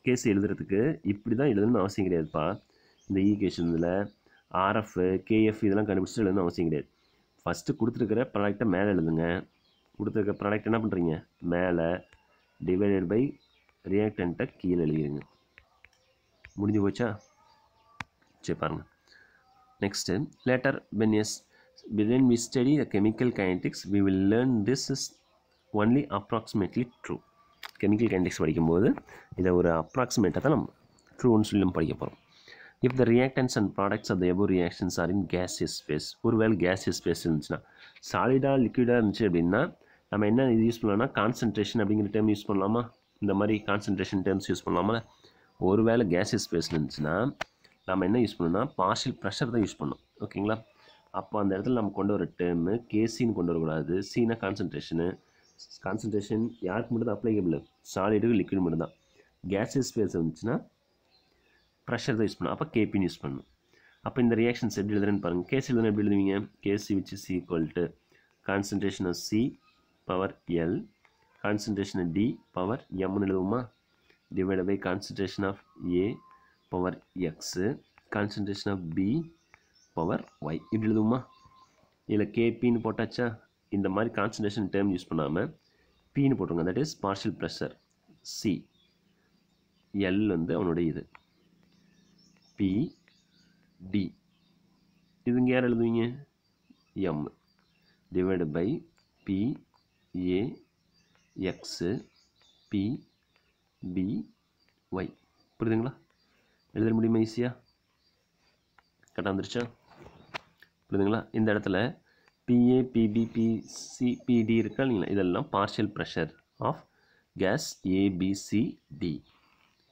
கேஸ் எழுதுறதுக்கு இப்படி தான் எழுதணும்னு அவசியம் கிடையாதுப்பா இந்த ஈக்குவேஷன் ஆர்எஃப் கேஎஃப் இதெல்லாம் கண்டுபிடிச்சிட்டு எழுதணும் அவசியம் கிடையாது ஃபஸ்ட்டு கொடுத்துருக்கிற ப்ராடக்டை மேலே எழுதுங்க கொடுத்துருக்க ப்ராடக்ட் என்ன பண்ணுறீங்க மேலே டிவைடட் பை ரியாக்டண்ட்டை கீழே எழுதிடுங்க முடிஞ்சு போச்சா சரி பாருங்கள் next later pen as when we study the chemical kinetics we will learn this is only approximately true chemical kinetics படிக்கும்போது இதை ஒரு அப்ராக்சிமேட்டாக தான் நம்ம ட்ரூன்னு சொல்லி நம்ம படிக்க போகிறோம் if the reactants and products of the above reactions are in gaseous space ஒருவேளை கேசியஸ் ஸ்பேஸ் இருந்துச்சுன்னா சாலிடாக லிக்விடாக இருந்துச்சு அப்படின்னா நம்ம என்ன இது யூஸ் பண்ணலாம்னா கான்சன்ட்ரேஷன் அப்படிங்கிற டேர்ம் யூஸ் பண்ணலாமா இந்த மாதிரி கான்சன்ட்ரேஷன் டேர்ம்ஸ் யூஸ் பண்ணலாமா ஒருவேளை கேசியஸ் ஸ்பேஸ் இருந்துச்சுன்னா நம்ம என்ன யூஸ் பண்ணணும்னா பார்ஷியல் ப்ரெஷர் தான் யூஸ் பண்ணணும் ஓகேங்களா அப்போ அந்த இடத்துல நம்ம கொண்டு வர டேர்மு கேசின்னு கொண்டு வரக்கூடாது சீனா கான்சன்ட்ரேஷனு கான்சன்ட்ரேஷன் யாருக்கு மட்டும் தான் அப்ளைகபிள் சாலிடு லிக்விட் மட்டும் தான் கேசியஸ் ஸ்பேஸ் இருந்துச்சுன்னா ப்ரெஷர் தான் யூஸ் பண்ணும் அப்போ கேபின்னு யூஸ் பண்ணணும் அப்போ இந்த ரியாக்ஷன்ஸ் எப்படி எழுதுறேன்னு பாருங்கள் கேஸ் எழுதுனா எப்படி எழுதுவீங்க KC which is equal to concentration of C power L concentration D power எம்னு எழுதுவோமா divide by concentration of A power x concentration of B power y இப்படி எழுதுவோமா இல்லை கேபின்னு போட்டாச்சா இந்த மாதிரி கான்சன்ட்ரேஷன் டேர்ம் யூஸ் பண்ணாமல் பின்னு போட்டிருங்க that is partial pressure C L வந்து அவனுடைய இது பி டி இதுங்க யார் எழுதுவீங்க M divide by P A x P புரிதுங்களா ஒய் புரியுதுங்களா எழுத முடியுமா ஈஸியாக கரெக்டாக வந்துருச்சா புரிதுங்களா இந்த இடத்துல பிஏ இருக்கால் நீங்கள் இதல்லாம் இருக்கா இல்லைங்களா இதெல்லாம் partial pressure of gas A B C D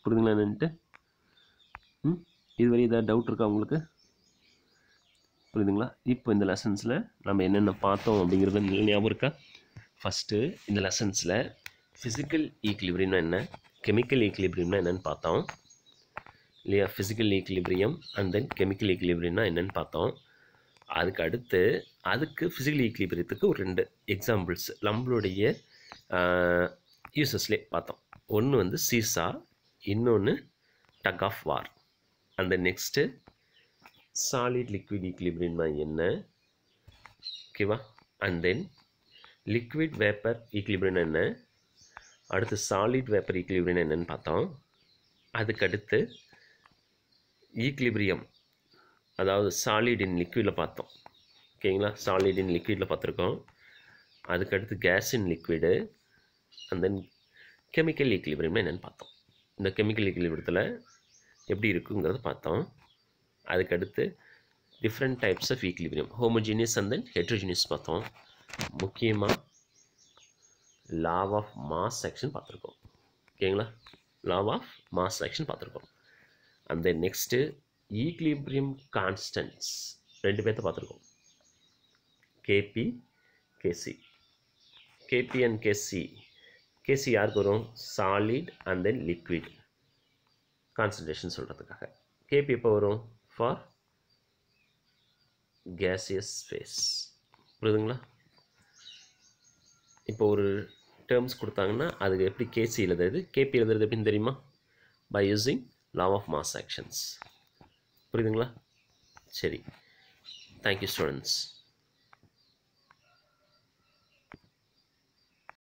புரிதுங்களா என்னன்ட்டு இதுவரை ஏதாவது டவுட் இருக்கா உங்களுக்கு புரியுதுங்களா இப்போ இந்த லெசன்ஸில் நம்ம என்னென்ன பார்த்தோம் அப்படிங்கிறது ஞாபகம் இருக்கா ஃபஸ்ட்டு இந்த லெசன்ஸில் ஃபிசிக்கல் ஈக்லிபிரியம்னா என்ன கெமிக்கல் ஈக்லிபிரியம்னா என்னென்னு பார்த்தோம் இல்லையா physical equilibrium and then chemical ஈக்லிபிரியம்னா என்னென்னு பார்த்தோம் அதுக்கு அடுத்து அதுக்கு ஃபிசிக்கல் ஈக்லிபிரியத்துக்கு ஒரு ரெண்டு எக்ஸாம்பிள்ஸ் நம்மளுடைய யூசஸ்லேயே பார்த்தோம் ஒன்று வந்து சீசா இன்னொன்று டக் ஆஃப் வார் அந்த நெக்ஸ்ட்டு சாலிட் லிக்விட் ஈக்லிபிரியம்னா என்ன ஓகேவா and then liquid vapour equilibrium என்ன அடுத்து சாலிட் வேப்பர் ஈக்லிபிரியம் என்னன்னு பார்த்தோம் அதுக்கடுத்து ஈக்லிபிரியம் அதாவது சாலிட் இன் லிக்விடில் பார்த்தோம் ஓகேங்களா சாலிட் இன் லிக்விடில் பார்த்துருக்கோம் அதுக்கடுத்து gas in liquid and then chemical ஈக்லிபிரியம்னா என்னென்னு பார்த்தோம் இந்த கெமிக்கல் ஈக்லிபிரியத்தில் எப்படி இருக்குங்கிறத பார்த்தோம் அதுக்கடுத்து different types of equilibrium homogeneous and then heterogeneous பார்த்தோம் முக்கியமாக லாவ் ஆஃப் மாஸ் ஆக்ஷன் பார்த்துருக்கோம் ஓகேங்களா லாவ் ஆஃப் மாஸ் ஆக்ஷன் பார்த்துருக்கோம் அந்த நெக்ஸ்ட்டு ஈக்லிபிரியம் கான்ஸ்டன்ட்ஸ் ரெண்டு பேர்த்த பார்த்துருக்கோம் KP KC KP and KC KC யாருக்கு வரும் solid and then liquid concentration சொல்கிறதுக்காக கேபி எப்போ வரும் ஃபார் கேசியஸ் ஃபேஸ் புரியுதுங்களா இப்போ ஒரு டேர்ம்ஸ் கொடுத்தாங்கன்னா அதுக்கு எப்படி கேசி எழுதுறது கேபி எழுதுறது எப்படின்னு தெரியுமா by using law of mass actions புரியுதுங்களா சரி தேங்க்யூ ஸ்டூடெண்ட்ஸ்